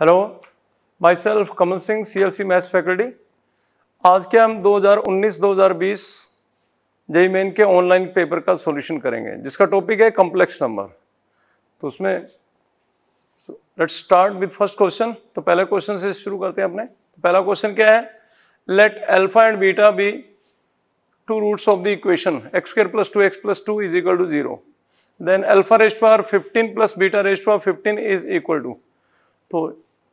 Hello myself Kamal Singh C L C maths faculty आज के हम 2019-2020 जेई मेन के ऑनलाइन पेपर का सॉल्यूशन करेंगे जिसका टॉपिक है कॉम्प्लेक्स नंबर तो उसमें let start with first question तो पहले क्वेश्चन से शुरू करते हैं अपने तो पहला क्वेश्चन क्या है let alpha and beta be two roots of the equation x square plus two x plus two is equal to zero then alpha raised power fifteen plus beta raised power fifteen is equal to तो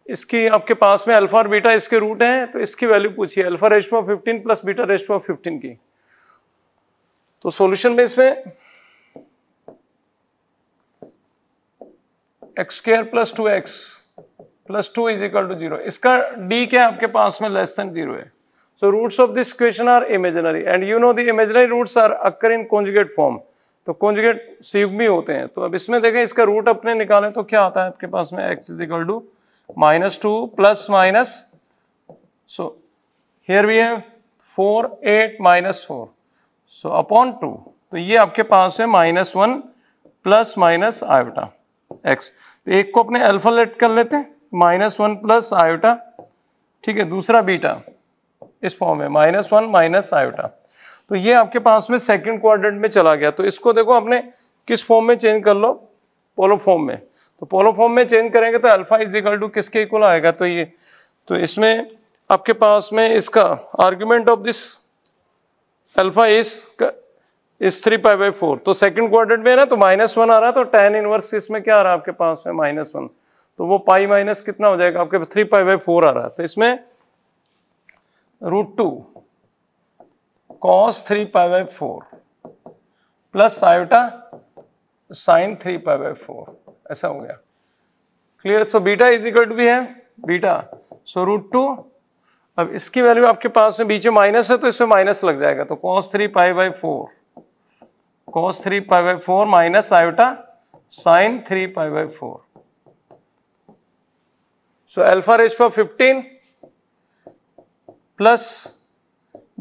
इसकी आपके पास में alpha और beta इसके root हैं तो इसकी वैल्यू पूछिए alpha raised of fifteen plus beta raised of fifteen की तो सॉल्यूशन में इसमें x square plus two x plus two is equal to zero इसका डी क्या आपके पास में लेस देन जीरो है so roots of this question are imaginary and you know the imaginary roots are occur in conjugate form तो conjugate सीव भी होते हैं तो अब इसमें देखें इसका रूट अपने निकालें तो क्या आता है आपके पास में x is equal to minus 2 plus minus. So here we have 4, 8 minus 4. So upon 2. तो ये आपके पास है minus one plus minus iota x तो एक को अपने अल्फा लेट कर लेते हैं माइनस वन प्लस आयोटा ठीक है दूसरा बीटा इस फॉर्म में माइनस वन माइनस आयोटा तो ये आपके पास में सेकंड क्वाड्रेंट में चला गया तो इसको देखो आपने किस फॉर्म में चेंज कर लो पोलो फॉर्म में तो पोलो फॉर्म में चेंज करेंगे तो अल्फा इज इक्वल टू किसके इक्वल आएगा तो ये तो इसमें आपके पास में इसका argument of this alpha is इस थ्री पाई बाई फोर तो सेकंड क्वार्टर में ना तो माइनस वन आ रहा है तो टेन इनवर्स इसमें क्या आ रहा है आपके पास में माइनस वन तो वो पाई माइनस कितना हो जाएगा आपके थ्री पाई बाई फोर आ रहा है तो इसमें root two cos three pi by four plus iota sine three pi by four ऐसा हो गया clear so beta is equal to भी है बीटा सो रूट टू अब इसकी वैल्यू आपके पास में बीच में माइनस है तो इसमें माइनस लग जाएगा तो cos three pi by four cos three pi by four minus iota sine three pi by four so alpha raise for fifteen plus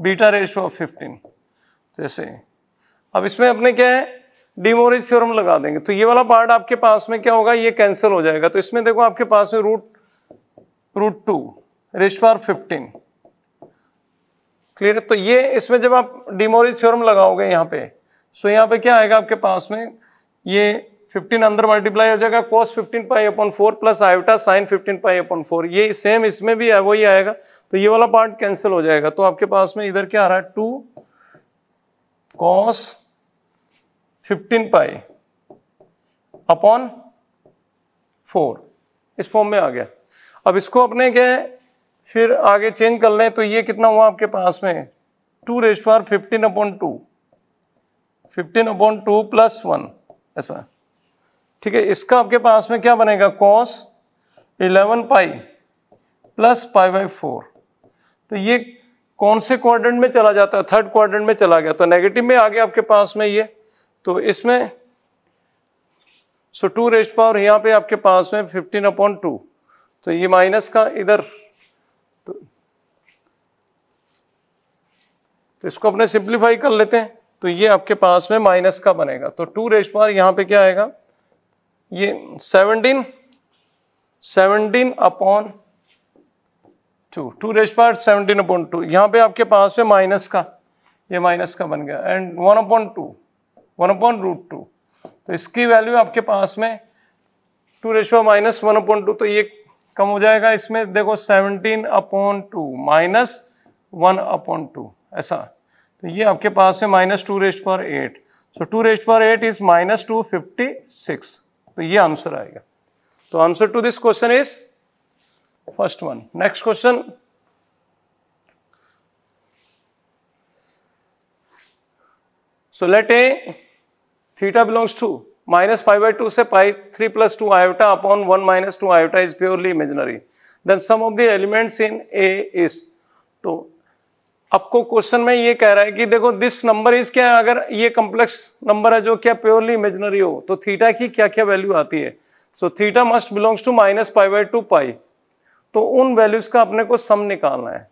beta raise for fifteen जैसे अब इसमें अपने क्या है डिमोरेज थ्योरम लगा देंगे तो ये वाला पार्ट आपके पास में क्या होगा ये कैंसिल हो जाएगा तो इसमें देखो आपके पास में रूट रूट टू रिश्वार फिफ्टीन क्लियर तो ये इसमें जब आप डिमोरेज थ्योरम लगाओगे यहाँ पे सो यहाँ पे क्या आएगा आपके पास में ये 15 अंदर मल्टीप्लाई हो जाएगा cos 15 pi upon four plus iota sine 15 pi upon four ये सेम इसमें भी है वही आएगा तो ये वाला पार्ट कैंसिल हो जाएगा तो आपके पास में इधर क्या आ रहा है two cos fifteen pi upon four इस फॉर्म में आ गया अब इसको अपने क्या है फिर आगे चेंज कर लें तो ये कितना हुआ आपके पास में two raised for fifteen upon two fifteen upon two plus one ऐसा ठीक है इसका आपके पास में क्या बनेगा cos eleven pi plus pi by four तो ये कौन से क्वाड्रेंट में चला जाता है थर्ड क्वाड्रेंट में चला गया तो नेगेटिव में आ गया आपके पास में ये तो इसमें सो टू रेस्ट पावर यहाँ पे आपके पास में फिफ्टीन अपॉन टू तो ये माइनस का इधर तो, तो इसको अपने सिंप्लीफाई कर लेते हैं तो ये आपके पास में माइनस का बनेगा तो टू रेस्ट पावर यहाँ पे क्या आएगा ये seventeen seventeen upon two two raised power seventeen upon two यहाँ पे आपके पास में माइनस का ये माइनस का बन गया and one upon two one upon root two तो इसकी वैल्यू आपके पास में two ratio minus one upon two तो ये कम हो जाएगा इसमें देखो seventeen upon two minus one upon two ऐसा तो ये आपके पास है minus two raised power eight so two raised power eight is minus two fifty six तो ये आंसर आएगा तो answer to this question is first one next question so let A theta belongs to minus five by two से pi three plus two iota upon one minus two iota is purely imaginary then sum of the elements in A is तो आपको question में ये कह रहा है कि देखो दिस नंबर इज क्या है अगर ये कम्प्लेक्स नंबर है जो क्या प्योरली इमेजिनरी हो तो थीटा की क्या क्या वैल्यू आती है so theta must belongs to minus five by two pi तो उन वैल्यूज का अपने को सम निकालना है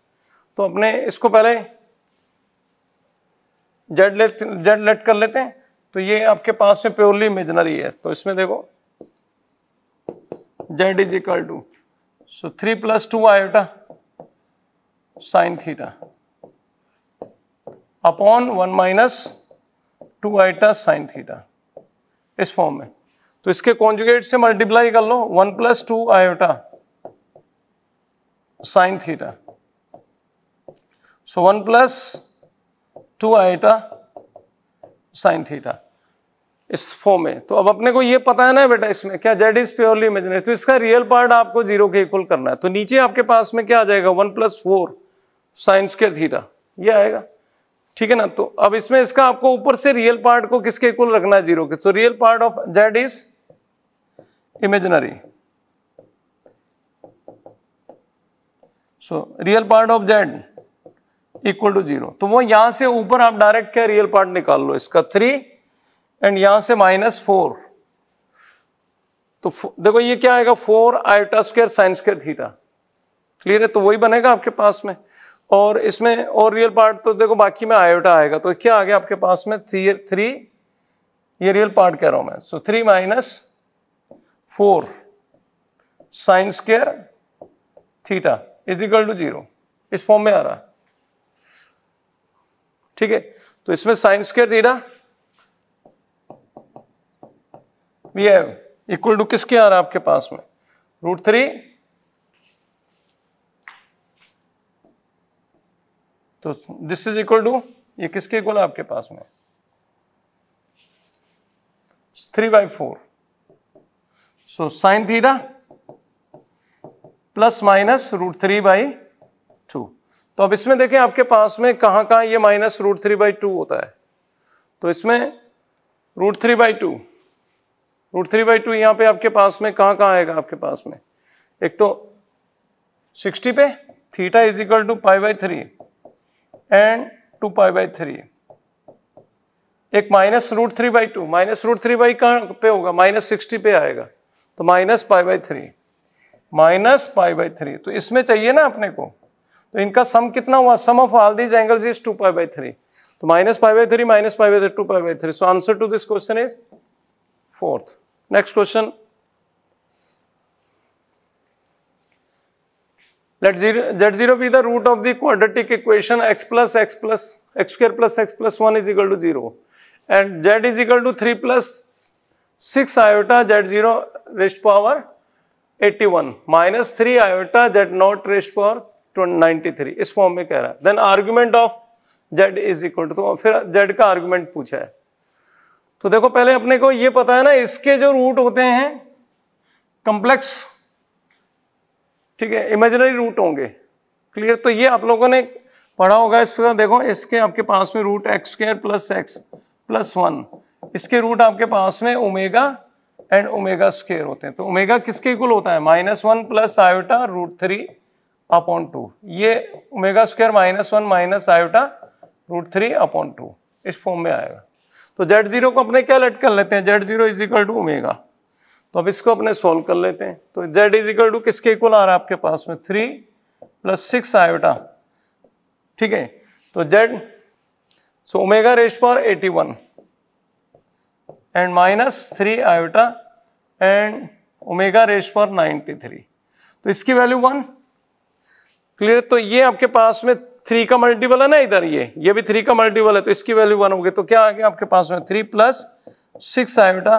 तो अपने इसको पहले जेड लेट जेड लेट कर लेते हैं तो ये आपके पास में प्योरली इमेजनरी है तो इसमें देखो z is equal to so three plus two iota sine theta upon one minus two iota sine theta इस फॉर्म में तो इसके कॉन्जुगेट से मल्टीप्लाई कर लो one plus two iota sine theta so one plus two iota sine theta इस form में तो अब अपने को ये पता है ना बेटा इसमें क्या जेड इज प्योरली इमेजिनरी तो इसका रियल पार्ट आपको जीरो के इक्वल करना है तो नीचे आपके पास में क्या आ जाएगा वन प्लस फोर साइंस के थीटा ये आएगा ठीक है ना तो अब इसमें इसका आपको ऊपर से रियल पार्ट को किसके इक्वल रखना है जीरो के तो real part of z is imaginary so real part of z equal to zero तो वो यहां से ऊपर आप डायरेक्ट क्या रियल पार्ट निकाल लो इसका थ्री एंड यहां से माइनस फोर तो देखो ये क्या आएगा four iota square sine square theta clear है तो वही बनेगा आपके पास में और इसमें और रियल पार्ट तो देखो बाकी में आयोटा आएगा तो क्या आ गया आपके पास में थ्री थ्री ये रियल पार्ट कह रहा हूं मैं so three minus four sine square theta is equal to zero इस फॉर्म में आ रहा है ठीक है तो इसमें sine square theta we have equal to किसके आ रहा है आपके पास में रूट थ्री तो दिस इज इक्वल टू ये किसके इक्वल है आपके पास में three by four so sine theta plus minus root three by two तो अब इसमें देखें आपके पास में कहां कहां ये minus root three by two होता है तो इसमें root three by two root three by two यहाँ पे आपके पास में कहाँ कहाँ आएगा आपके पास में एक तो सिक्सटी पे theta is equal to pi by three and two pi by three एक minus root three by two minus root three by कहाँ पे होगा माइनस सिक्सटी पे आएगा तो minus pi by three minus pi by three तो इसमें चाहिए ना अपने को तो इनका सम कितना हुआ sum of all these angles is two pi by three तो minus pi by three minus pi by three two pi by three so answer to this question is fourth next question let zero z zero be the root of the quadratic equation x plus x plus x square plus x plus one is equal to zero and z is equal to three plus six iota Z zero rest power eighty one minus three iota z not rest power ninety three इस form में कह रहा है then argument of z is equal to फिर z का argument पूछा है तो देखो पहले अपने को ये पता है ना इसके जो रूट होते हैं कंप्लेक्स ठीक है इमेजिनरी रूट होंगे क्लियर तो ये आप लोगों ने पढ़ा होगा इसका देखो इसके आपके पास में root x square plus x plus one इसके रूट आपके पास में ओमेगा एंड ओमेगा स्क्र होते हैं तो ओमेगा किसके इक्वल होता है minus one plus iota root three upon two ये omega square minus one minus iota root three upon two इस फॉर्म में आएगा तो जेड जीरो को अपने क्या लेट कर लेते हैं z zero is equal to omega तो अब इसको अपने सोल्व कर लेते हैं तो जेड इज इक्वल टू किसके इक्वल आ रहा है आपके पास में थ्री प्लस सिक्स आयोटा ठीक है तो z so omega rest power eighty one and minus three iota and omega rest power ninety three तो इसकी वैल्यू वन क्लियर तो ये आपके पास में थ्री का मल्टीपल है ना इधर ये ये भी थ्री का मल्टीपल है तो इसकी वैल्यू वन होगी तो क्या आ गया आपके पास में three plus six iota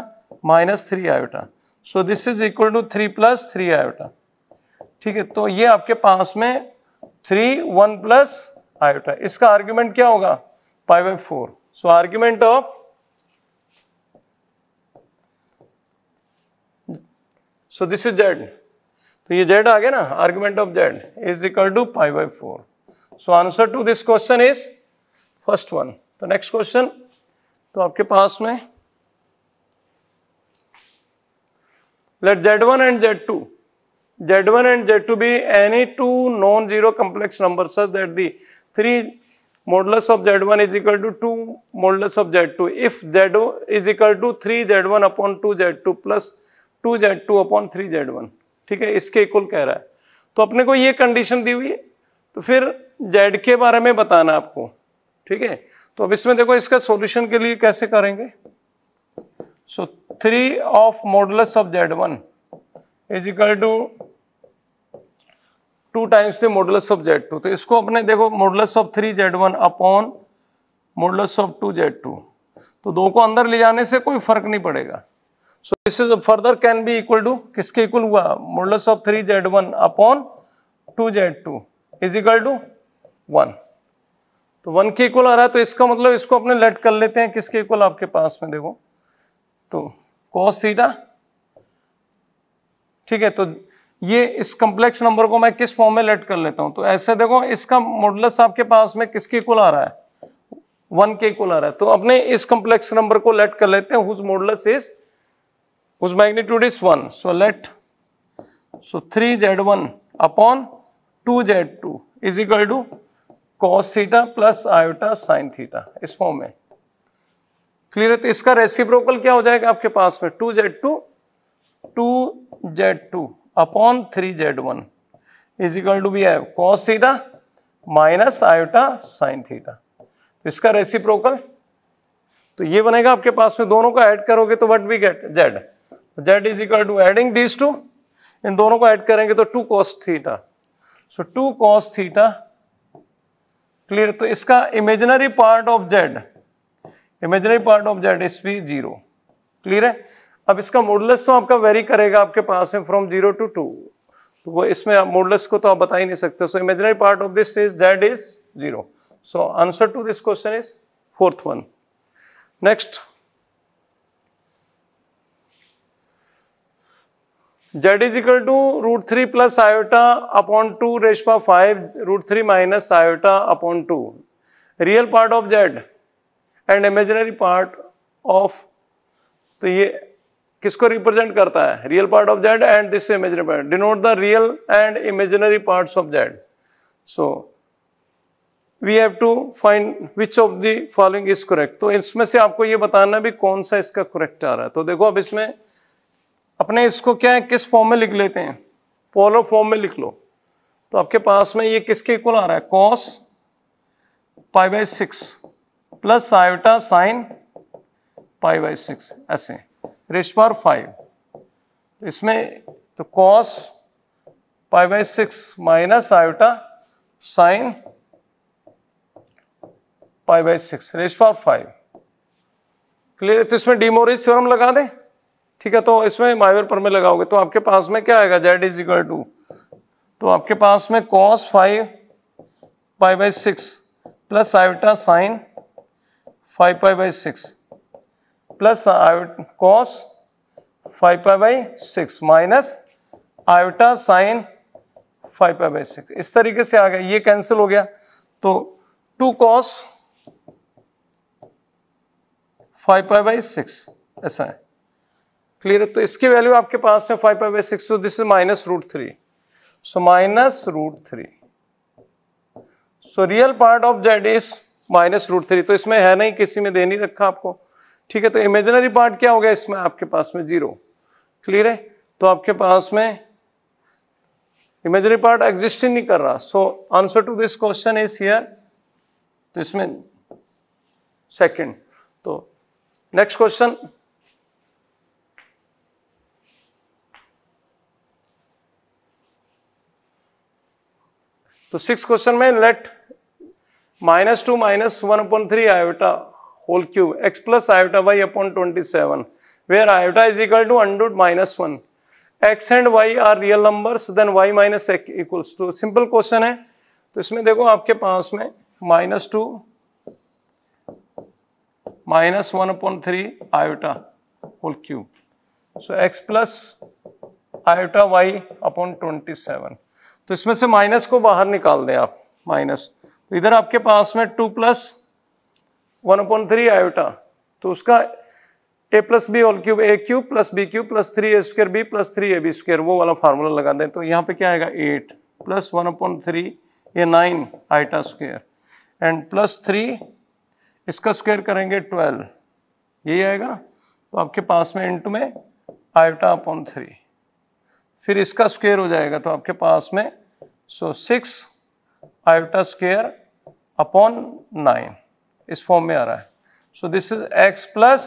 minus three iota so this is equal to three plus three iota ठीक है तो ये आपके पास में थ्री वन प्लस आयोटा इसका आर्ग्यूमेंट क्या होगा pi by four so argument of so this is z तो ये जेड आ गया ना argument of z is equal to pi by four so answer to this question is first one तो next question तो आपके पास में let z one and z two z one and z two be any two non zero complex number that the three modulus of z one is equal to two modulus of z two if z is equal to three z one upon two z two plus two z two upon three z one ठीक है इसके equal कह रहा है तो अपने को ये कंडीशन दी हुई है तो फिर जेड के बारे में बताना आपको ठीक है तो अब इसमें देखो इसका सॉल्यूशन के लिए कैसे करेंगे so three of modulus of z one is equal to two times the modulus of z two तो इसको अपने देखो modulus of three z one upon modulus of two z two तो दो को अंदर ले जाने से कोई फर्क नहीं पड़ेगा so this is further can be equal to किसके इक्वल हुआ modulus of three z one upon two z two is equal to one तो वन के इक्वल आ रहा है तो इसका मतलब इसको अपने लेट कर लेते हैं किसके इक्वल आपके पास में देखो तो कॉस थीटा ठीक है तो ये इस कंप्लेक्स नंबर को मैं किस फॉर्म में लेट कर लेता हूं तो ऐसे देखो इसका मॉडलस आपके पास में किसके इक्वल आ रहा है वन के इक्वल आ रहा है तो अपने इस कंप्लेक्स नंबर को लेट कर लेते हैं whose modulus is whose magnitude is one so let so two upon 2z2 is equal to theta plus iota sine theta इस फॉर्म में क्लियर है तो इसका रेसिप्रोकल क्या हो जाएगा आपके पास में two z two two z two upon three z one is equal to be है cos theta minus iota sine theta तो इसका रेसिप्रोकल तो ये बनेगा आपके पास में दोनों को ऐड करोगे तो what we get z z is equal to adding this to इन दोनों को ऐड करेंगे तो two cos theta so two cos theta clear तो इसका imaginary part of z imaginary part of z is भी जीरो क्लियर है अब इसका मोडलेस तो आपका वेरी करेगा आपके पास में फ्रॉम जीरो टू टू तो वो इसमें आप मोडलेस को तो आप बता ही नहीं सकते so imaginary part of this is z is zero so answer to this question is fourth one next z is equal to root three plus iota upon two रेशमा five root three minus iota upon two real part of z and imaginary part of तो ये किसको represent करता है real part of z and this imaginary part denote the real and imaginary part of z so we have to find which of the following is correct तो इसमें से आपको ये बताना भी कौन सा इसका करेक्ट आ रहा है तो देखो अब इसमें अपने इसको क्या है किस फॉर्म में लिख लेते हैं पोलर फॉर्म में लिख लो तो आपके पास में ये किसके इक्वल आ रहा है cos pi by six plus iota sine pi by six ऐसे रेस्ट फाइव तो इसमें तो cos pi by six minus iota sine pi by six rest five clear तो इसमें डीमोरिस थ्योरम लगा दें ठीक है तो इसमें माइवर पर में लगाओगे तो आपके पास में क्या आएगा जेड इज इक्वल टू तो आपके पास में cos five pi by six plus iota sine five pi by six plus cos five pi by six minus iota sine five pi by six इस तरीके से आ गया ये कैंसिल हो गया तो two cos five pi by six ऐसा है क्लियर है तो इसकी वैल्यू आपके पास है फाइव पाई बाई सिक्स तो this is minus root three so minus root three so real part of z is minus root three तो इसमें है नहीं किसी में दे नहीं रखा आपको ठीक है तो इमेजिनरी पार्ट क्या हो गया इसमें आपके पास में जीरो क्लियर है तो आपके पास में इमेजिनरी पार्ट एग्जिस्ट ही नहीं कर रहा so answer to this question is here तो इसमें सेकेंड तो नेक्स्ट क्वेश्चन तो सिक्स क्वेश्चन में let minus two minus one upon three iota whole cube x plus iota y upon twenty seven where iota is equal to under root minus one x and y are real numbers then y minus x to simple question है तो इसमें देखो आपके पास में minus two minus one upon three iota whole cube so x plus iota y upon twenty seven तो इसमें से माइनस को बाहर निकाल दें आप माइनस तो इधर आपके पास में two plus one upon three iota तो उसका a plus b all cube a cube plus b cube plus three a square b plus three a b square वो वाला फार्मूला लगा दें तो यहाँ पे क्या आएगा eight plus one upon three ये nine iota square and plus three इसका स्क्वायर करेंगे ट्वेल्व यही आएगा तो आपके पास में इंटू में आयोटा अपॉन थ्री फिर इसका स्क्वायर हो जाएगा तो आपके पास में so six iota square upon nine इस फॉर्म में आ रहा है so this is x plus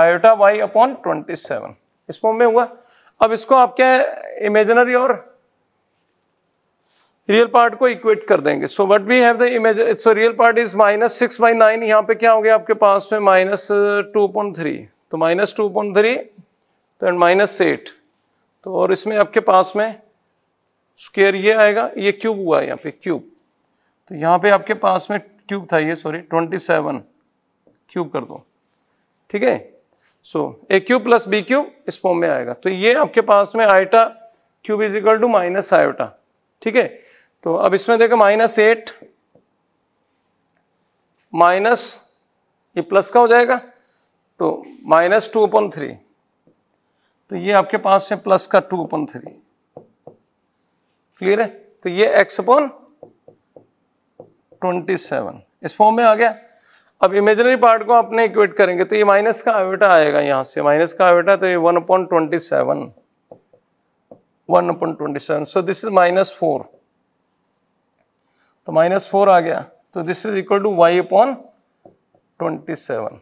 iota y upon twenty seven इस फॉर्म में हुआ अब इसको आप क्या इमेजिनरी और रियल पार्ट को इक्वेट कर देंगे so what we have the image so real part is minus six by nine यहाँ पे क्या हो गया आपके पास में माइनस टू पॉइंट थ्री तो माइनस टू पॉइंट थ्री तो एंड माइनस एट तो और इसमें आपके पास में स्क्वेयर ये आएगा ये क्यूब हुआ है यहाँ पे क्यूब तो यहाँ पे आपके पास में क्यूब था ये सॉरी ट्वेंटी सेवन क्यूब कर दो ठीक है so a cube plus b cube इस फॉर्म में आएगा तो ये आपके पास में iota cube is equal to minus iota ठीक है तो अब इसमें देखो माइनस एट माइनस ये प्लस का हो जाएगा तो माइनस टू अपन थ्री तो ये आपके पास में प्लस का टू अपन थ्री क्लियर है तो ये एक्स अपॉन ट्वेंटी सेवन इस फॉर्म में आ गया अब इमेजनरी पार्ट को आपने इक्वेट करेंगे तो ये माइनस का आवेटा आएगा यहां से माइनस का आवेटा तो ये one upon twenty seven one upon twenty seven so this is minus four तो माइनस फोर आ गया तो this is equal to y upon twenty seven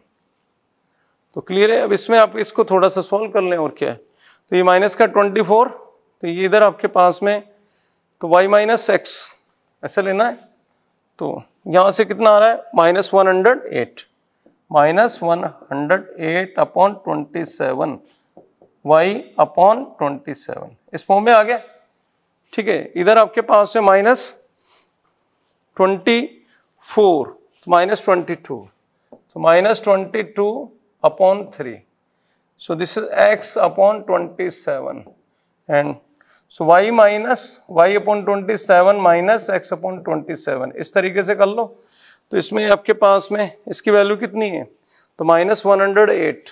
तो क्लियर है अब इसमें आप इसको थोड़ा सा सॉल्व कर लें और क्या है तो ये माइनस का ट्वेंटी फोर तो ये इधर आपके पास में तो y माइनस एक्स ऐसे लेना है तो यहां से कितना आ रहा है minus one hundred eight minus one hundred eight upon twenty seven y upon twenty seven इस फॉर्म में आ गया ठीक है इधर आपके पास है minus twenty four minus twenty two minus twenty two upon three so this is x upon twenty seven and so y minus y upon twenty seven minus x upon twenty seven इस तरीके से कर लो तो इसमें आपके पास में इसकी वैल्यू कितनी है तो minus one hundred eight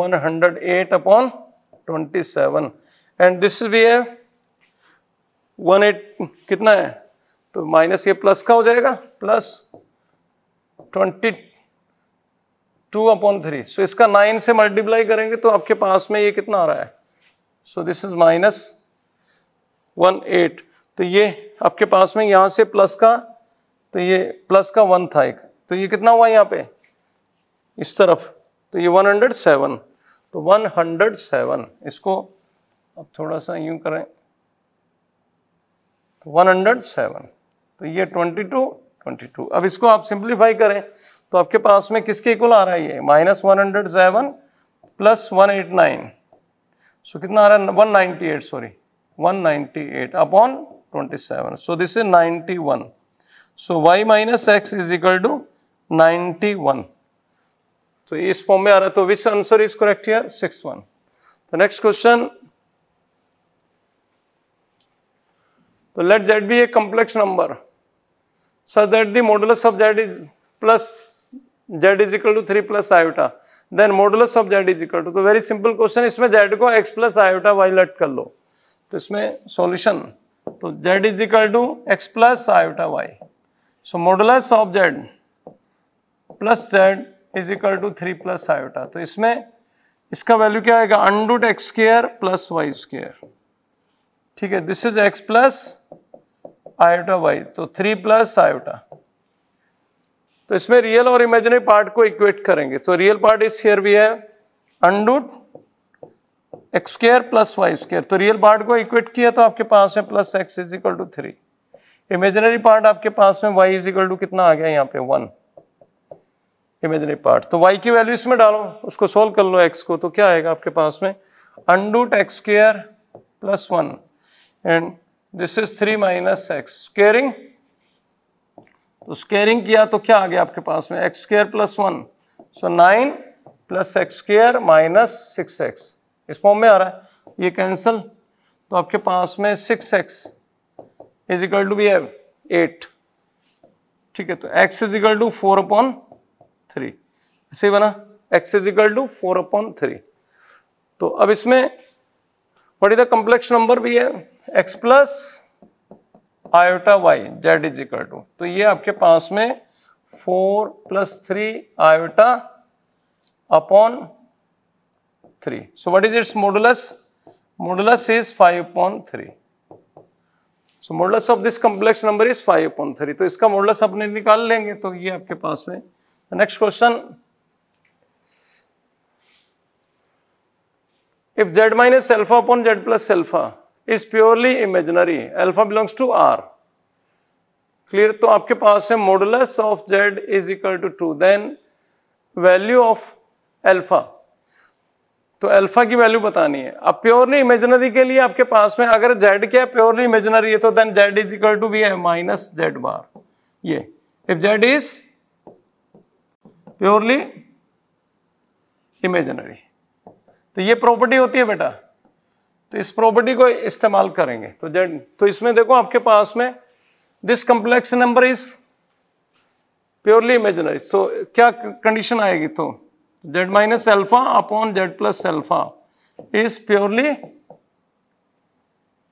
one hundred eight upon twenty seven and this भी है वन एट कितना है तो माइनस ये प्लस का हो जाएगा plus twenty two upon three so इसका नाइन से मल्टीप्लाई करेंगे तो आपके पास में ये कितना आ रहा है so this is minus one eight तो ये आपके पास में यहां से प्लस का तो ये प्लस का वन था एक तो ये कितना हुआ यहाँ पे इस तरफ तो ये वन हंड्रेड सेवन तो वन हंड्रेड सेवन इसको अब थोड़ा सा यूं करें तो वन हंड्रेड सेवन तो ये ट्वेंटी टू ट्वेंटी टू अब इसको आप सिंप्लीफाई करें तो आपके पास में किसके इक्वल आ रहा है ये minus one hundred seven plus one eight nine so so, कितना आ रहा है 198 sorry 198 upon 27 so this is 91 so y minus x is equal to 91 तो इस फॉर्म में आ रहा है तो which answer is correct here six one तो नेक्स्ट क्वेश्चन तो let z be a complex number so that the modulus of z is plus z is equal to three plus iota then modulus of z is equal to तो very simple question इसमें z को x plus iota y let कर लो तो इसमें solution तो Z is equal to x plus iota y so modulus of z plus z is equal to three plus iota तो इसमें इसका वैल्यू क्या आएगा under root x square plus y square ठीक है this is x plus iota y तो three plus iota तो इसमें रियल और इमेजिनरी पार्ट को इक्वेट करेंगे तो रियल पार्ट इस हेयर भी है under root x square plus y square तो रियल पार्ट को इक्वेट किया तो आपके पास है plus x is equal to three imaginary part आपके पास में वाई इज इक्वल टू कितना आ गया यहाँ पे वन इमेजिनरी पार्ट तो वाई की वैल्यू इसमें डालो उसको सोल्व कर लो एक्स को तो क्या आएगा आपके पास में under root x square plus one and this is three minus x squaring तो स्केयरिंग किया तो क्या आ गया आपके पास में x square plus one so nine plus x square minus six x इस फॉर्म में आ रहा है ये कैंसिल तो आपके पास में six x is equal to be एव एट ठीक है तो x is equal to four upon three ऐसे ही बना x is equal to four upon three तो अब इसमें बड़ी इज द कम्प्लेक्स नंबर भी है x plus iota y z is equal to तो ये आपके पास में four plus three iota upon three so what is its modulus modulus is five upon three so modulus of this complex number is five upon three तो इसका modulus अपने निकाल लेंगे तो ये आपके पास में next question if z minus alpha upon z plus alpha is purely imaginary alpha belongs to R clear तो आपके पास है modulus of z is equal to two then value of alpha तो अल्फा की वैल्यू बतानी है अब प्योरली इमेजनरी के लिए आपके पास में अगर जेड क्या प्योरली इमेजनरी है तो then z is equal to be है माइनस जेड बार ये if z is purely imaginary तो ये प्रॉपर्टी होती है बेटा तो इस प्रॉपर्टी को इस्तेमाल करेंगे तो जेड तो इसमें देखो आपके पास में this complex number is purely imaginary so क्या कंडीशन आएगी तो z minus alpha upon z plus alpha is purely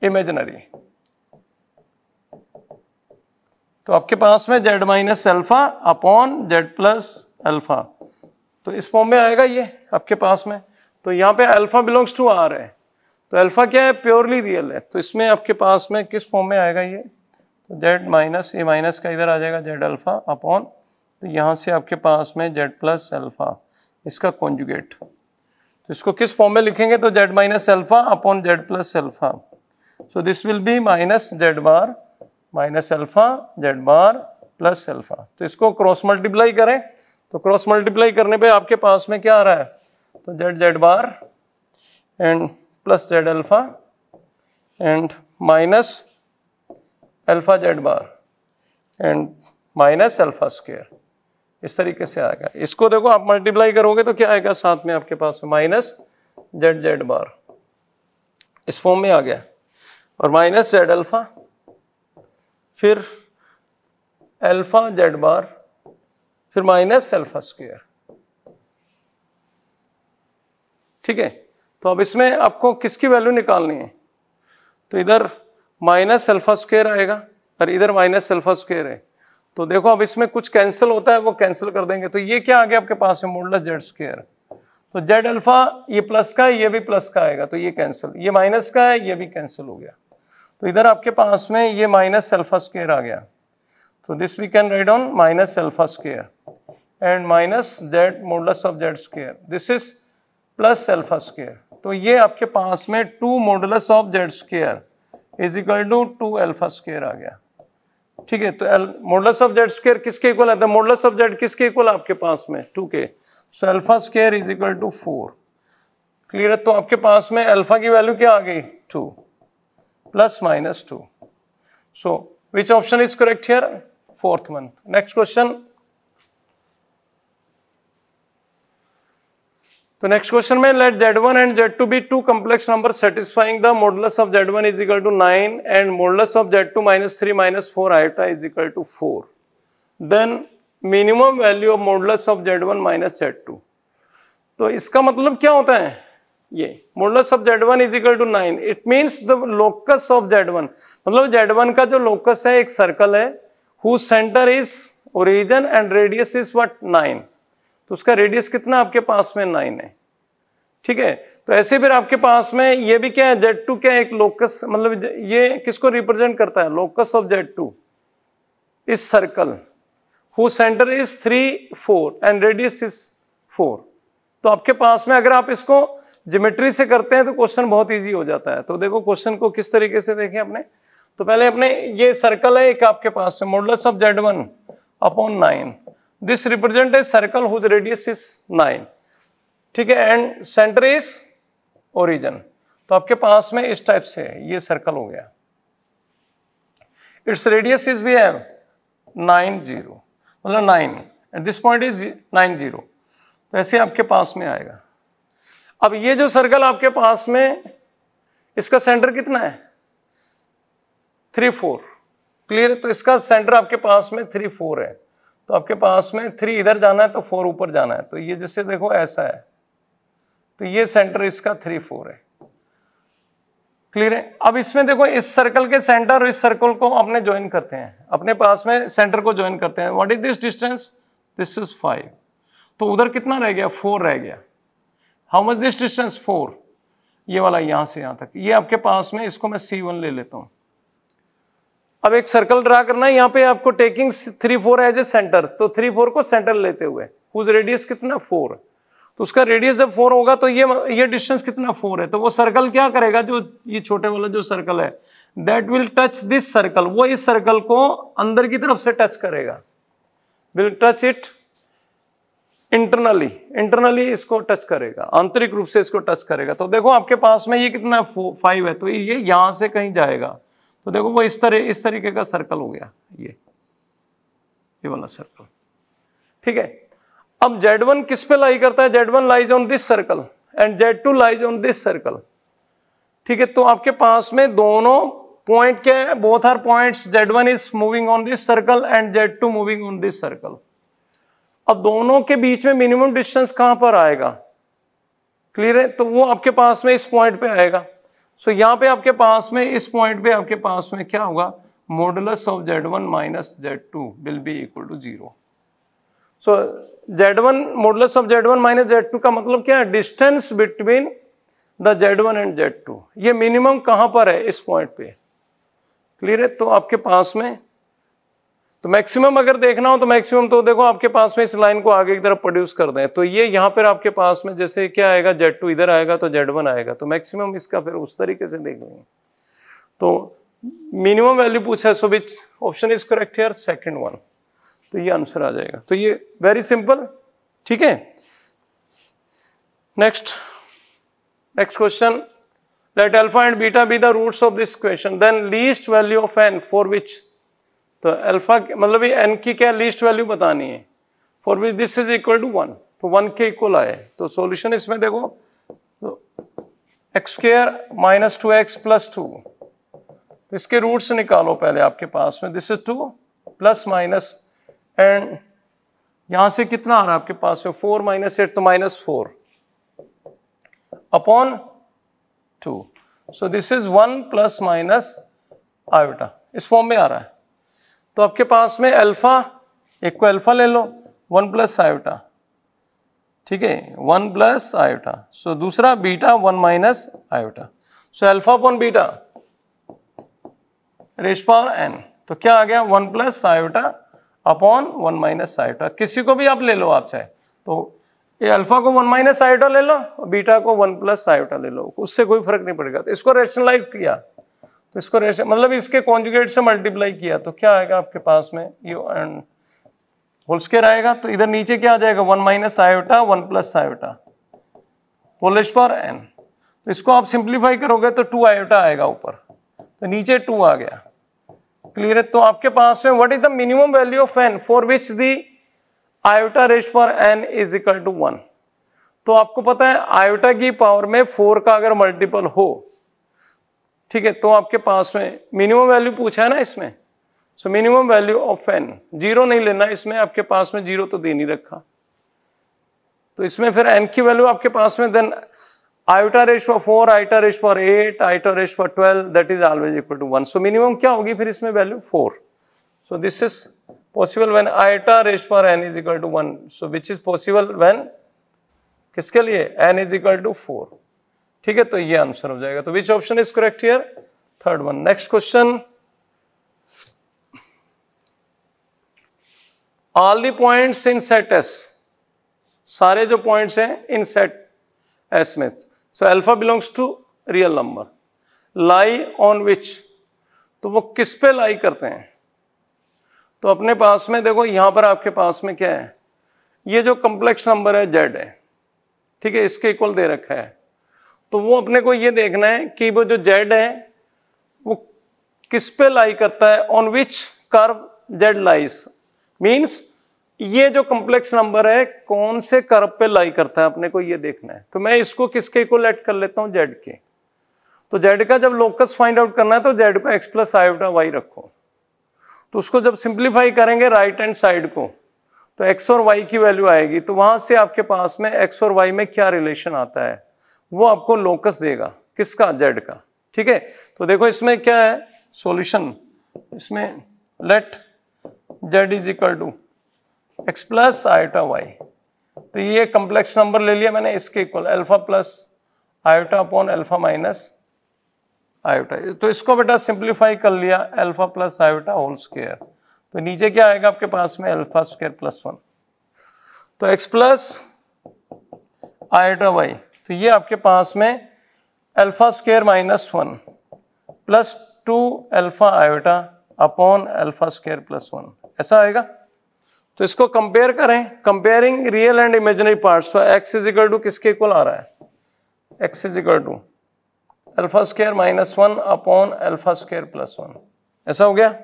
imaginary तो आपके पास में z minus alpha upon z plus alpha तो इस फॉर्म में आएगा ये आपके पास में तो यहां पे अल्फा बिलोंग्स टू आर है तो अल्फ़ा क्या है प्योरली रियल है तो इसमें आपके पास में किस फॉर्म में आएगा ये तो जेड माइनस ए माइनस का इधर आ जाएगा जेड अल्फ़ा अपॉन तो यहाँ से आपके पास में जेड प्लस अल्फ़ा इसका कॉन्जुगेट तो इसको किस फॉर्म में लिखेंगे तो z minus alpha upon z plus alpha so this will be minus z bar minus alpha z bar plus alpha तो इसको क्रॉस मल्टीप्लाई करें तो क्रॉस मल्टीप्लाई करने पे आपके पास में क्या आ रहा है तो z z bar and plus z alpha and minus alpha z bar and minus alpha square इस तरीके से आएगा इसको देखो आप मल्टीप्लाई करोगे तो क्या आएगा साथ में आपके पास माइनस जेड जेड बार इस फॉर्म में आ गया और माइनस जेड अल्फा फिर अल्फा जेड बार फिर माइनस अल्फा स्क्वेयर ठीक है तो अब इसमें आपको किसकी वैल्यू निकालनी है तो इधर माइनस अल्फा स्क्वेयर आएगा और इधर माइनस अल्फा स्क्वेयर है तो देखो अब इसमें कुछ कैंसिल होता है वो कैंसिल कर देंगे तो ये क्या आ गया आपके पास है मोडला जेड स्क्वेयर तो जेड अल्फा ये प्लस का है ये भी प्लस का आएगा तो ये कैंसिल ये माइनस का है ये भी कैंसिल हो गया तो इधर आपके पास में ये माइनस अल्फा स्क्वेयर आ गया तो this we can write on minus alpha square and minus z modulus of z square this is plus alpha square तो ये आपके पास में two modulus of z square is equal to two alpha square आ गया ठीक है तो एल मॉडुलस ऑफ जेड स्केयर किसके इक्वल है मॉडुलस ऑफ जेड किसके इक्वल आपके पास में टू के so alpha square is equal to four clear है तो आपके पास में अल्फा की वैल्यू क्या आ गई two plus minus two so which option is correct here fourth month next question तो नेक्स्ट क्वेश्चन में let z one and z two be two complex number satisfying the modulus of one is equal to nine and modulus of two minus three minus four iota is equal to four then minimum value of modulus of one minus two तो इसका मतलब क्या होता है ये modulus of z one is equal to nine it means the locus of z one मतलब z one का जो लोकस है एक सर्कल है whose centre is origin and radius is what nine तो उसका रेडियस कितना आपके पास में नाइन है ठीक है तो ऐसे फिर आपके पास में ये भी क्या है जेड टू क्या है एक लोकस मतलब ये किसको रिप्रेजेंट करता है locus of z two is circle who centre is three four and radius is four तो आपके पास में अगर आप इसको जिमेट्री से करते हैं तो क्वेश्चन बहुत ईजी हो जाता है तो देखो क्वेश्चन को किस तरीके से देखें अपने तो पहले अपने ये सर्कल है एक आपके पास है modulus of z one upon nine this represent a circle whose radius is 9 ठीक है एंड सेंटर इज ओरिजन तो आपके पास में इस टाइप से ये सर्कल हो गया its radius is we have nine zero मतलब nine at this point is nine zero तो ऐसे आपके पास में आएगा अब ये जो सर्कल आपके पास में इसका सेंटर कितना है थ्री फोर क्लियर तो इसका सेंटर आपके पास में थ्री फोर है तो आपके पास में थ्री इधर जाना है तो फोर ऊपर जाना है तो ये जिससे देखो ऐसा है तो ये सेंटर इसका थ्री फोर है क्लियर है अब इसमें देखो इस सर्कल के सेंटर और इस सर्कल को अपने ज्वाइन करते हैं अपने पास में सेंटर को ज्वाइन करते हैं what is this distance this is five तो उधर कितना रह गया फोर रह गया how much this distance four ये वाला यहां से यहां तक ये आपके पास में इसको मैं सी वन ले लेता हूं अब एक सर्कल ड्रा करना है यहाँ पे आपको taking three four as a centre तो थ्री फोर को सेंटर लेते हुए हुज रेडियस कितना फोर तो उसका रेडियस जब फोर होगा तो ये ये डिस्टेंस कितना फोर है तो वो सर्कल क्या करेगा जो ये छोटे वाला जो सर्कल है that will touch this circle वो इस सर्कल को अंदर की तरफ से टच करेगा will touch it internally internally इसको टच करेगा आंतरिक रूप से इसको टच करेगा तो देखो आपके पास में ये कितना फाइव है तो ये यहां से कहीं जाएगा तो देखो वो इस तरह इस तरीके का सर्कल हो गया ये ये वाला सर्कल ठीक है अब Z1 किस पे लाई करता है Z1 lies on this circle and Z2 lies on this circle ठीक है तो आपके पास में दोनों पॉइंट क्या है both are points Z1 is moving on this circle and Z2 moving on this circle अब दोनों के बीच में मिनिमम डिस्टेंस कहां पर आएगा क्लियर है तो वो आपके पास में इस पॉइंट पे आएगा सो यहाँ पे आपके पास में इस पॉइंट पे आपके पास में क्या होगा modulus of z one minus z two will be equal to zero so z one modulus of z one minus z two का मतलब क्या है distance between the z one and z two ये मिनिमम कहाँ पर है इस point पे क्लियर है तो आपके पास में तो मैक्सिमम अगर देखना हो तो मैक्सिमम तो देखो आपके पास में इस लाइन को आगे की तरफ प्रोड्यूस कर दें तो ये यहाँ पर आपके पास में जैसे क्या आएगा जेड टू इधर आएगा तो जेड वन आएगा तो मैक्सिमम इसका फिर उस तरीके से देख लेंगे तो मिनिमम वैल्यू पूछा so which option is correct here second one तो ये आंसर आ जाएगा तो ये वेरी सिंपल ठीक है next next question let alpha and beta be the roots of this question then least value of n for which तो alpha मतलब ये एन की क्या लीस्ट वैल्यू बतानी है for which this is equal to one तो one के equal आए तो सॉल्यूशन इसमें देखो तो x square minus two x plus two तो इसके रूट्स निकालो पहले आपके पास में this is two plus minus and यहां से कितना आ रहा है आपके पास में फोर माइनस एट तो minus four upon two so this is one plus minus iota इस फॉर्म में आ रहा है तो आपके पास में अल्फ़ा एक को अल्फ़ा ले लो वन प्लस आयोटा ठीक है वन प्लस आयोटा सो दूसरा beta one minus iota so alpha upon beta raise power n तो क्या आ गया one plus iota upon one minus iota किसी को भी आप ले लो आप चाहे तो ये अल्फा को वन माइनस आयोटा ले लो बीटा को वन प्लस आयोटा ले लो उससे कोई फर्क नहीं पड़ेगा तो इसको रेशनलाइज किया तो इसको रेशे मतलब इसके कॉन्जुगेट से मल्टीप्लाई किया तो क्या आएगा आपके पास में यू एंड होल स्केयर आएगा तो इधर नीचे क्या आ जाएगा one minus iota one plus iota whole raise power n तो इसको आप सिंप्लीफाई करोगे तो टू आयोटा आएगा ऊपर तो नीचे टू आ गया क्लियर है तो आपके पास में what is the minimum value of n for which the iota raised power n is equal to one तो आपको पता है आयोटा की पावर में फोर का अगर मल्टीपल हो ठीक है तो आपके पास में मिनिमम वैल्यू पूछा है ना इसमें so minimum value of n zero नहीं लेना इसमें आपके पास में जीरो तो दे नहीं रखा तो इसमें फिर एन की वैल्यू आपके पास में then iota raise for four iota raise for eight iota raise for twelve that is always equal to one so minimum क्या होगी फिर इसमें value four so this is possible when iota raise for n is equal to one so which is possible when किसके लिए n is equal to four ठीक है तो ये आंसर हो जाएगा तो which option is correct here third one next question all the points in set S सारे जो पॉइंट्स हैं इन सेट एस में so alpha belongs to real number lie on which तो वो किस पे लाई करते हैं तो अपने पास में देखो यहां पर आपके पास में क्या है ये जो कंप्लेक्स नंबर है जेड है ठीक है इसके इक्वल दे रखा है तो वो अपने को ये देखना है कि वो जो जेड है वो किस पे लाई करता है on which curve z lies means ये जो कॉम्प्लेक्स नंबर है कौन से कर्व पे लाई करता है अपने को ये देखना है तो मैं इसको किसके को लेट कर लेता हूँ जेड के तो जेड का जब लोकस फाइंड आउट करना है तो जेड को एक्स प्लस आयोटा वाई रखो तो उसको जब सिंप्लीफाई करेंगे राइट हैंड साइड को तो एक्स और वाई की वैल्यू आएगी तो वहां से आपके पास में एक्स और वाई में क्या रिलेशन आता है वो आपको लोकस देगा किसका जेड का ठीक है तो देखो इसमें क्या है सॉल्यूशन इसमें let z is equal to x plus iota y तो ये कम्प्लेक्स नंबर ले लिया मैंने इसके equal alpha plus iota upon alpha minus iota तो इसको बेटा सिंप्लीफाई कर लिया alpha plus iota whole square तो नीचे क्या आएगा आपके पास में अल्फा स्क्वेयर प्लस वन तो एक्स प्लस आयोटा वाई तो ये आपके पास में alpha square minus one plus two alpha iota upon alpha square plus one ऐसा आएगा तो इसको कंपेयर करें comparing real and imaginary parts तो एक्स इज इक्वल टू किसके इक्वल आ रहा है x is equal to alpha square minus one upon alpha square plus one ऐसा हो गया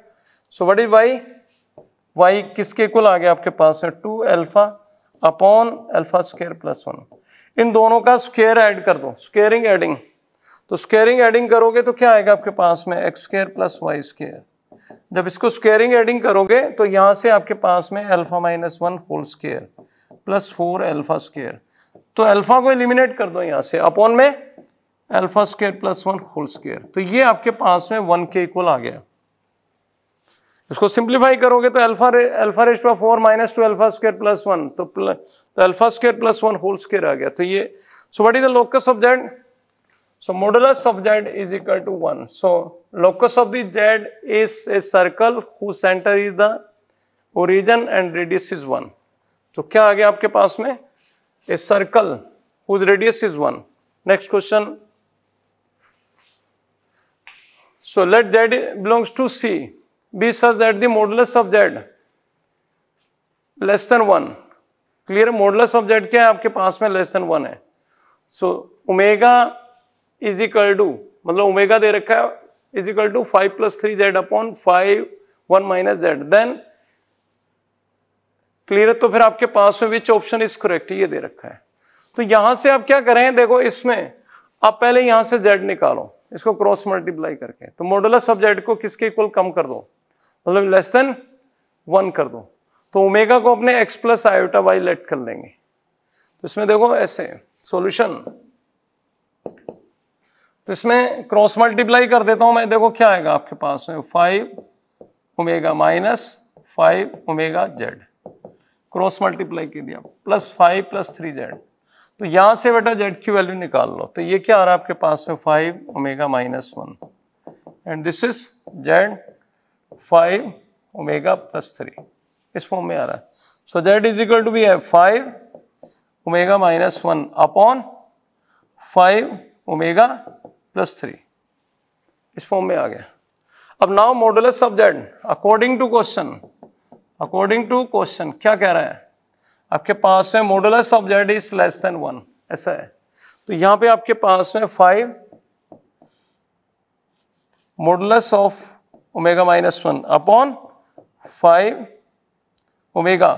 so what is y y किसके इक्वल आ गया आपके पास है two alpha upon alpha square plus one इन दोनों का स्क्वेयर ऐड कर दो स्क्वेयरिंग एडिंग तो स्क्वेयरिंग एडिंग करोगे तो क्या आएगा आपके पास में x square plus y square जब इसको स्क्वेयरिंग एडिंग करोगे तो यहां से आपके पास में alpha minus one whole square plus four alpha square तो अल्फा को एलिमिनेट कर दो यहां से अपॉन में alpha square plus one whole square तो ये आपके पास में वन के इक्वल आ गया इसको सिंप्लीफाई करोगे तो alpha alpha raised of four minus two alpha square plus one तो तो alpha square plus one whole square आ गया तो ये so what is the locus of z so modulus of z is equal to one so locus of the z is a circle who centre is the origin and radius is one तो क्या आ गया आपके पास में a circle whose radius is one next question so let z belongs to C be such that the modulus of z less than one clear modulus of z क्या है आपके पास में लेस देन वन है so omega is equal to मतलब omega दे रखा है is equal to five plus three z upon five one minus z then clear तो फिर आपके पास में विच ऑप्शन इज करेक्ट ये दे रखा है तो यहां से आप क्या करें देखो इसमें आप पहले यहां से जेड निकालो इसको क्रॉस मल्टीप्लाई करके तो मॉडलस ऑफ जेड को किसके इक्वल कम कर दो मतलब लेस देन वन कर दो तो ओमेगा को अपने x plus iota y let कर लेंगे तो इसमें देखो ऐसे सॉल्यूशन तो इसमें क्रॉस मल्टीप्लाई कर देता हूं मैं देखो क्या आएगा आपके पास में five omega minus five omega z cross multiply के दिया plus five plus three z तो यहां से बेटा जेड की वैल्यू निकाल लो तो ये क्या आ रहा है आपके पास में five omega minus one and this is z five omega plus three इस फॉर्म में आ रहा है so that is equal to be है five omega minus one upon five omega plus three इस फॉर्म में आ गया अब now model subject according to question according to question क्या कह रहा है आपके पास में model subject is less than one ऐसा है तो यहां पे आपके पास में five model of omega minus one upon five omega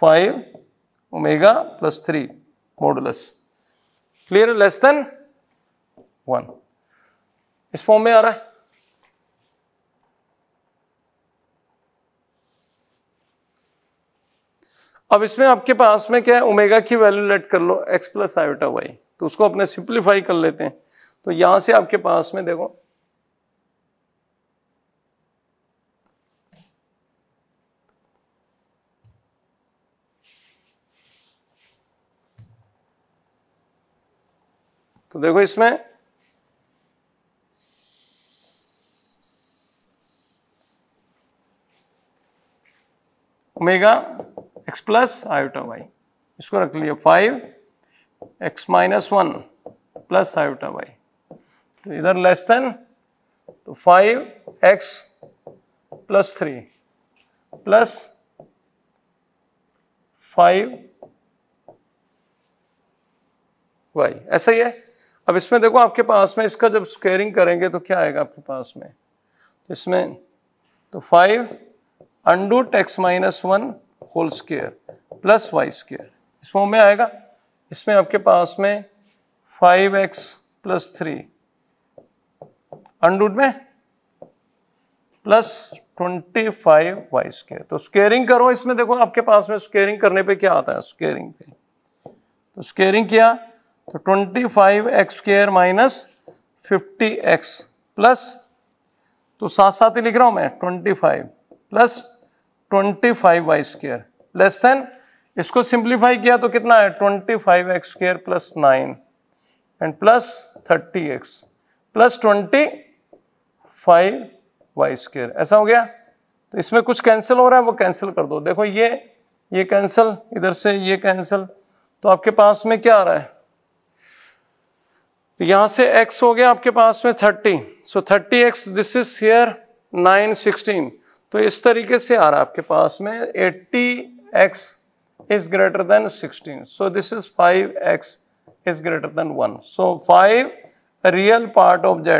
five omega plus three modulus clear less than one इस फॉर्म में आ रहा है अब इसमें आपके पास में क्या है ओमेगा की वैल्यू लेट कर लो एक्स प्लस आयोटा वाई तो उसको अपने सिंप्लीफाई कर लेते हैं तो यहां से आपके पास में देखो तो देखो इसमें omega x plus iota y इसको रख लिया five x minus one plus iota y तो इधर लेस देन तो five x plus three plus five y ऐसा ही है अब इसमें देखो आपके पास में इसका जब स्क्वेयरिंग करेंगे तो क्या आएगा आपके पास में इसमें तो five under root x minus one whole square plus y square इस फॉर्म में आएगा इसमें आपके पास में five x plus three under root में plus twenty five y square तो स्केयरिंग करो इसमें देखो आपके पास में स्केयरिंग करने पे क्या आता है स्केयरिंग पे तो स्केयरिंग किया तो twenty five x square minus fifty x plus तो साथ साथ ही लिख रहा हूं मैं twenty five plus twenty five y square less than इसको सिंप्लीफाई किया तो कितना है twenty five x square plus nine and plus thirty x plus twenty five y square ऐसा हो गया तो इसमें कुछ कैंसिल हो रहा है वो कैंसिल कर दो देखो ये ये कैंसिल इधर से ये कैंसिल तो आपके पास में क्या आ रहा है तो यहाँ से x हो गया आपके पास में 30 so thirty x this is here nine sixteen तो इस तरीके से आ रहा है आपके पास में 80x x is greater than 16 so this is 5x is greater than 1. So 5 real part of z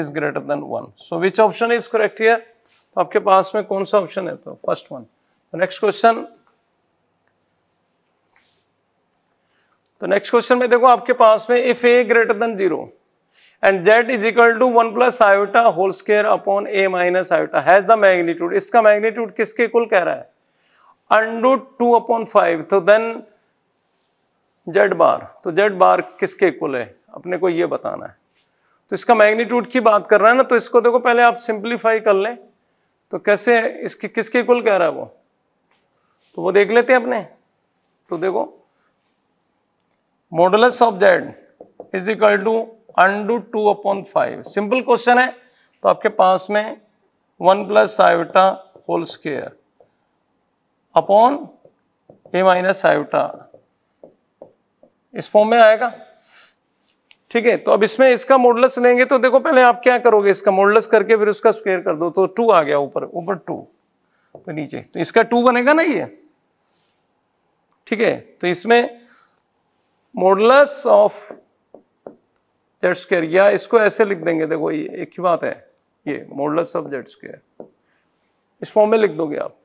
is greater than 1. So which option is correct here? तो आपके पास में कौन सा ऑप्शन है तो फर्स्ट वन नेक्स्ट क्वेश्चन तो next question में देखो आपके पास में if a greater than zero and z is equal to one plus iota whole square upon a minus iota has the magnitude इसका मैग्नीट्यूड किसके कुल कह रहा है अंडू टू अपॉन फाइव तो देन जेड बार तो जेड बार किसके कुल है अपने को ये बताना है तो इसका मैग्नीट्यूड की बात कर रहा है ना तो इसको देखो पहले आप सिंप्लीफाई कर लें तो कैसे इसके किसके कुल कह रहा है वो तो वो देख लेते हैं अपने तो देखो modulus of z is equal to under two upon five simple question है तो आपके पास में one plus iota whole square upon a minus iota इस फॉर्म में आएगा ठीक है तो अब इसमें इसका मोडलस लेंगे तो देखो पहले आप क्या करोगे इसका मोडलस करके फिर उसका स्क्वेयर कर दो तो टू आ गया ऊपर ऊपर टू तो नीचे तो इसका टू बनेगा ना ये ठीक है तो इसमें मोडलस ऑफ जेड स्क्र या इसको ऐसे लिख देंगे देखो ये एक ही बात है ये मोडलस ऑफ जेड स्क्र इस फॉर्म में लिख दोगे आप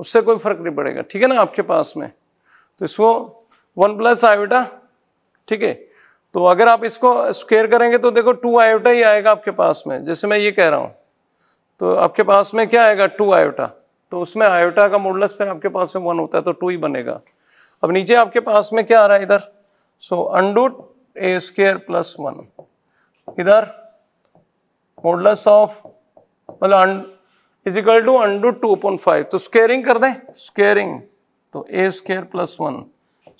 उससे कोई फर्क नहीं पड़ेगा ठीक है ना आपके पास में तो इसको वन प्लस आयोटा ठीक है तो अगर आप इसको स्क्वेयर करेंगे तो देखो टू आयोटा ही आएगा आपके पास में जैसे मैं ये कह रहा हूँ तो आपके पास में क्या आएगा टू आयोटा तो उसमें आयोटा का मोडलस फिर आपके पास में वन होता है तो टू ही बनेगा अब नीचे आपके पास में क्या आ रहा है इधर so under a square plus one इधर मोडलस ऑफ मतलब is equal to under two point five तो स्केयरिंग कर दें स्केयरिंग तो a square plus one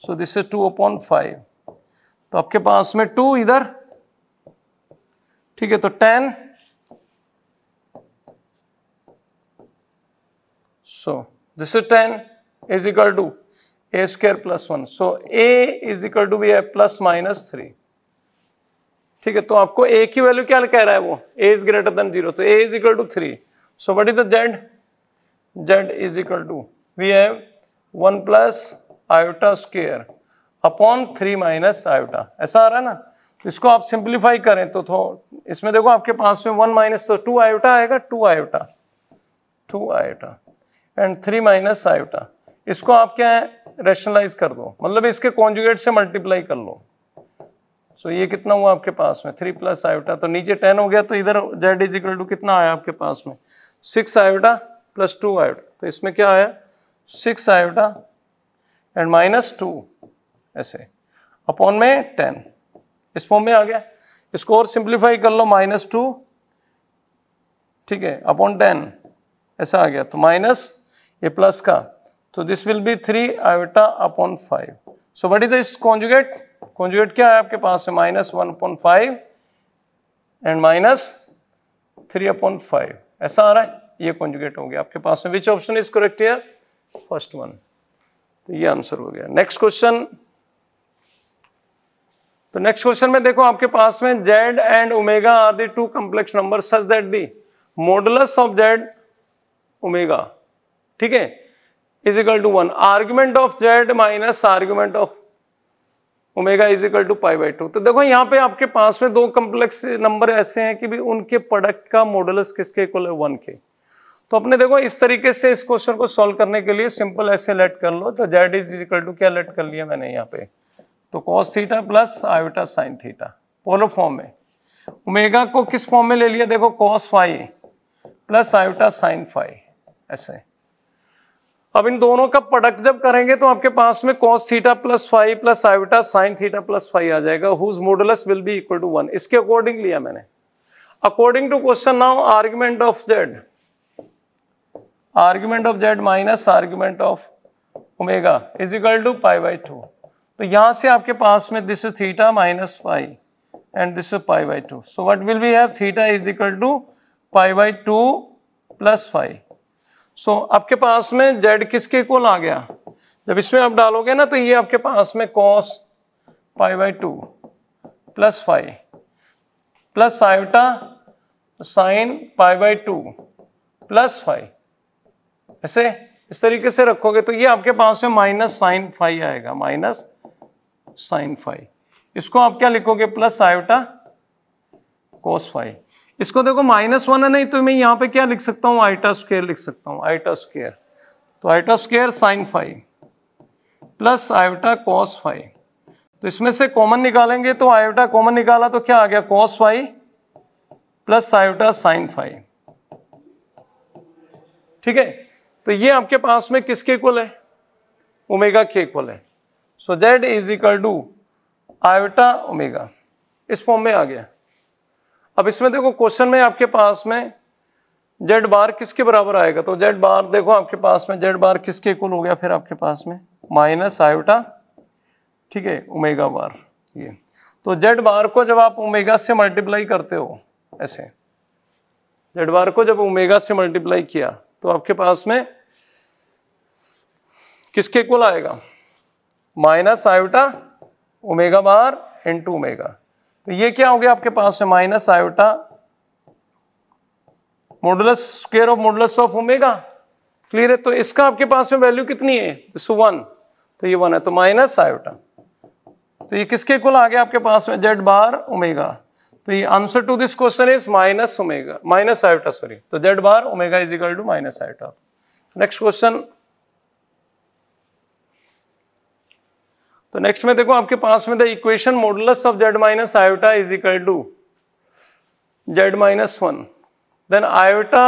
so this is two point five तो आपके पास में टू इधर ठीक है तो ten so this is ten is equal to a square plus one so a is equal to be a plus minus three ठीक है तो आपको ए की वैल्यू क्या कह रहा है वो a is greater than zero तो is equal to three so what is the z z is equal to we have one plus iota square upon three minus iota ऐसा आ रहा है ना इसको आप सिंप्लीफाई करें तो, थो इसमें देखो आपके पास में वन माइनस तो टू आयोटा आएगा two iota two iota and three minus iota इसको आप क्या है रेशनलाइज कर दो मतलब इसके कॉन्जुगेट से मल्टीप्लाई कर लो सो so, ये कितना हुआ आपके पास में थ्री प्लस आयोटा तो नीचे टेन हो गया तो इधर जेड इज इक्वल टू कितना आया आपके पास में six iota plus two iota तो इसमें क्या आया six iota and minus two ऐसे अपॉन में टेन इस फॉर्म में आ गया इसको और सिंप्लीफाई कर लो माइनस टू ठीक है अपॉन टेन ऐसा आ गया तो माइनस ये प्लस का तो this will be three iota upon five so what is conjugate conjugate क्या है आपके पास है minus one upon five and minus three upon five ऐसा आ रहा है ये कॉन्जुगेट हो गया आपके पास में which option is correct here first one तो ये आंसर हो गया नेक्स्ट क्वेश्चन तो नेक्स्ट क्वेश्चन में देखो आपके पास में z and omega are the two complex number such that the modulus of z omega ठीक है is equal to 1 argument of z minus argument of omega is equal to pi by two तो देखो यहाँ पे आपके पास में दो कम्प्लेक्स नंबर ऐसे हैं कि भी उनके प्रोडक्ट का मॉडुलस किसके इक्वल है वन के तो अपने देखो इस तरीके से इस क्वेश्चन को सॉल्व करने के लिए सिंपल ऐसे लेट कर लो तो जेड इज इक्वल टू क्या लेट कर लिया मैंने यहाँ पे तो cos theta plus iota sine theta polar form में ओमेगा को किस फॉर्म में ले लिया देखो cos phi plus iota sine phi ऐसे अब इन दोनों का प्रोडक्ट जब करेंगे तो आपके पास में cos theta plus five plus iota sine theta plus phi आ जाएगा whose modulus will be equal to one इसके अकॉर्डिंग लिया मैंने according to question now argument of z argument of z minus argument of omega is equal to pi by two तो यहां से आपके पास में this is theta minus phi and this pi by two so what will be have theta is equal to pi by two plus phi so so, आपके पास में Z किसके इक्वल आ गया जब इसमें आप डालोगे ना तो ये आपके पास में cos pi by two plus five plus iota sine pi by two plus phi ऐसे इस तरीके से रखोगे तो ये आपके पास में माइनस साइन फाइव आएगा माइनस साइन फाइव इसको आप क्या लिखोगे प्लस आयोटा कॉस फाइव इसको देखो माइनस वन है नहीं तो मैं यहाँ पे क्या लिख सकता हूँ आइटा स्क्र लिख सकता हूँ आइटा स्क्र तो आइटा स्क्र sine phi plus iota cos phi तो इसमें से कॉमन निकालेंगे तो आयोटा कॉमन निकाला तो क्या आ गया cos phi plus iota sine phi ठीक है तो ये आपके पास में किसके इक्वल है ओमेगा के इक्वल है so z is equal to iota omega इस फॉर्म में आ गया अब इसमें देखो क्वेश्चन में आपके पास में जेड बार किसके बराबर आएगा तो जेड बार देखो आपके पास में जेड बार किसके इक्वल हो गया फिर आपके पास में माइनस आयोटा ठीक है उमेगा बार ये तो जेड बार को जब आप ओमेगा से मल्टीप्लाई करते हो ऐसे जेड बार को जब उमेगा से मल्टीप्लाई किया तो आपके पास में किसके इक्वल आएगा minus iota omega bar into omega तो ये क्या हो गया आपके पास में minus iota modulus square of modulus of omega clear है तो इसका आपके पास में वैल्यू कितनी है दिस वन तो ये वन है तो माइनस आयोटा तो ये किसके कुल आ गया आपके पास में जेड बार ओमेगा तो ये answer to this question is minus omega minus iota sorry तो z bar omega is equal to minus iota next question तो नेक्स्ट में देखो आपके पास में the equation modulus of z minus iota is equal to z minus one then iota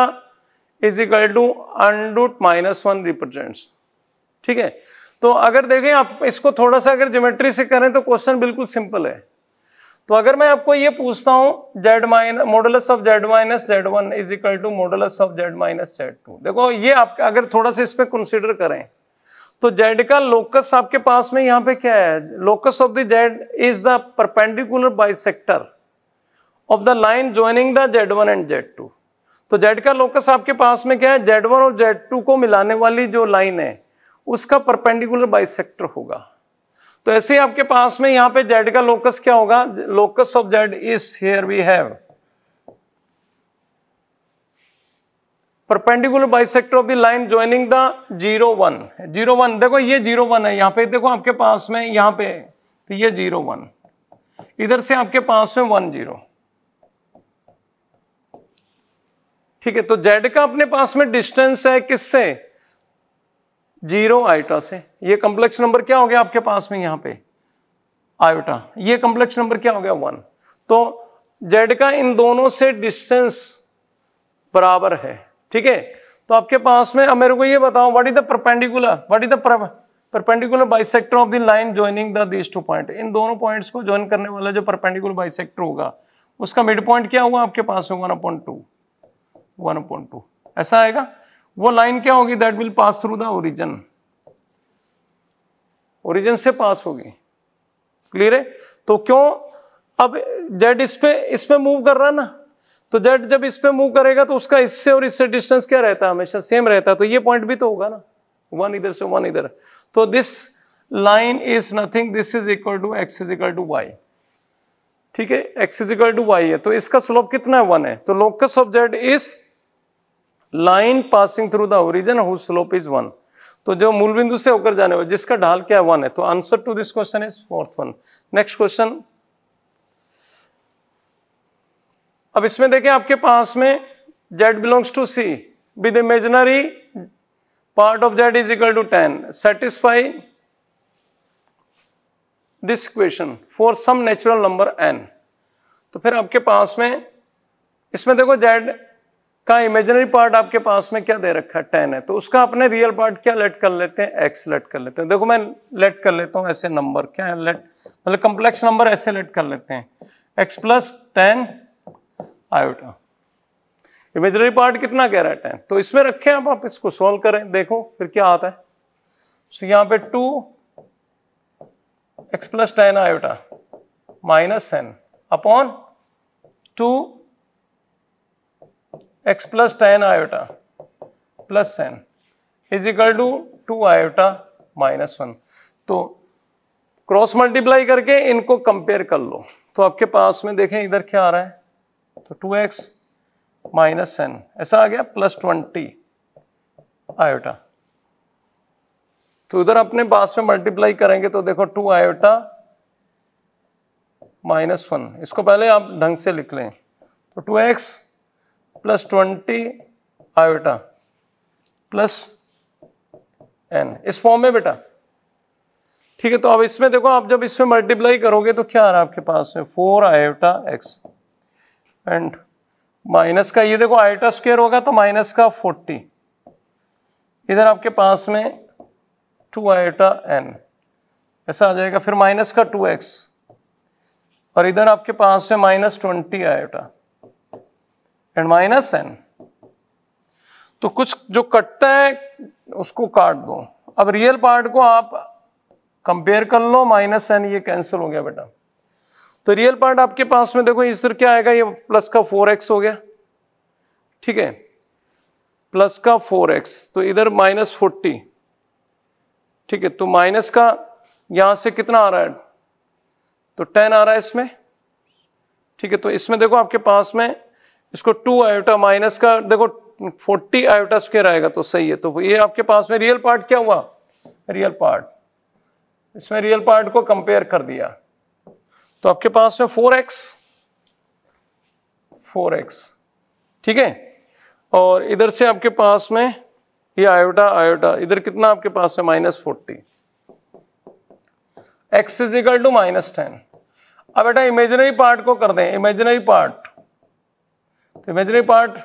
is equal to under root minus one represent ठीक है तो अगर देखें आप इसको थोड़ा सा अगर ज्योमेट्री से करें तो क्वेश्चन बिल्कुल सिंपल है तो अगर मैं आपको ये पूछता हूं z minus modulus of z minus z one is equal to modulus of z minus z two देखो ये आप अगर थोड़ा सा इसमें कंसिडर करें तो जेड का लोकस आपके पास में यहां पे क्या है locus of the z is the perpendicular bisector of the line joining the z one and z two तो जेड का लोकस आपके पास में क्या है जेड वन और जेड टू को मिलाने वाली जो लाइन है उसका परपेंडिकुलर बाइसेक्टर होगा तो ऐसे आपके पास में यहां पे जेड का लोकस क्या होगा locus of z is here we have perpendicular bisector of the line joining the zero one zero one देखो ये जीरो वन है यहाँ पे देखो आपके पास में यहाँ पे तो ये जीरो वन इधर से आपके पास में वन जीरो ठीक है तो जेड का अपने पास में डिस्टेंस है किससे जीरो आयोटा से ये कंप्लेक्स नंबर क्या हो गया आपके पास में यहां पे आयोटा ये कंप्लेक्स नंबर क्या हो गया वन तो जेड का इन दोनों से डिस्टेंस बराबर है ठीक है तो आपके पास में अब मेरे को ये बताओ what is the perpendicular what is the perpendicular bisector of the line joining the this two point इन दोनों पॉइंट्स को ज्वाइन करने वाला जो परपेंडिकुलर बाइसेक्टर होगा उसका मिड पॉइंट क्या होगा आपके पास में one upon two one upon two ऐसा आएगा वो लाइन क्या होगी that will pass through the origin origin से पास होगी क्लियर है तो क्यों अब जेड इस पे इसमें मूव कर रहा है ना तो जेट जब इस पे मूव करेगा तो उसका इससे और इससे डिस्टेंस क्या रहता है हमेशा सेम रहता है तो ये पॉइंट भी तो होगा ना वन इधर से वन इधर तो this line is nothing this is equal to x is equal to y ठीक है x is equal to y है तो इसका स्लोप कितना है वन है तो locus of z is line passing through the origin whose slope is one तो जो मूल बिंदु से होकर जाने वाले जिसका ढाल क्या है वन है तो answer to this question is fourth one next question अब इसमें देखें आपके पास में z belongs to C with imaginary part of z is equal to ten satisfy this question for some natural number n तो फिर आपके पास में इसमें देखो जेड का इमेजनरी पार्ट आपके पास में क्या दे रखा है टेन है तो उसका अपने रियल पार्ट क्या लेट कर लेते हैं एक्स लेट कर लेते हैं देखो मैं लेट कर लेता हूं ऐसे नंबर क्या है लेट मतलब कॉम्प्लेक्स नंबर ऐसे लेट कर लेते हैं x plus ten iota imaginary part कितना कह रहा है टेन तो इसमें रखें आप आप इसको सोल्व करें देखो फिर क्या आता है सो so, यहां पे two x plus ten iota minus n upon two x plus ten iota plus n is equal to two iota minus one तो क्रॉस मल्टीप्लाई करके इनको कंपेयर कर लो तो आपके पास में देखें इधर क्या आ रहा है तो टू एक्स माइनस एन ऐसा आ गया प्लस ट्वेंटी आयोटा तो उधर अपने पास में मल्टीप्लाई करेंगे तो देखो टू आयोटा माइनस वन इसको पहले आप ढंग से लिख लें तो two x plus twenty iota plus n इस फॉर्म में बेटा ठीक है तो अब इसमें देखो आप जब इसमें मल्टीप्लाई करोगे तो क्या आ रहा है आपके पास में four iota x and minus का ये देखो आइटा स्क्वेयर होगा तो माइनस का फोर्टी इधर आपके पास में टू आइटा एन ऐसा आ जाएगा फिर माइनस का टू एक्स और इधर आपके पास में minus twenty iota and minus n तो कुछ जो कटता है उसको काट दो अब रियल पार्ट को आप कंपेयर कर लो माइनस एन ये कैंसिल हो गया बेटा तो रियल पार्ट आपके पास में देखो इस क्या आएगा ये प्लस का फोर एक्स हो गया ठीक है प्लस का फोर एक्स तो इधर माइनस फोर्टी ठीक है तो माइनस का यहां से कितना आ रहा है तो टेन आ रहा है इसमें ठीक है तो इसमें देखो आपके पास में इसको टू आयोटा माइनस का देखो फोर्टी आयोटा स्क्र आएगा तो सही है तो ये आपके पास में रियल पार्ट क्या हुआ रियल पार्ट इसमें रियल पार्ट को कंपेयर कर दिया तो आपके पास में फोर एक्स फोर एक्स ठीक है और इधर से आपके पास में ये आयोटा आयोटा इधर कितना आपके पास है minus forty x is equal to minus ten अब बेटा इमेजिनरी पार्ट को कर दें इमेजिनरी पार्ट तो इमेजिनरी पार्ट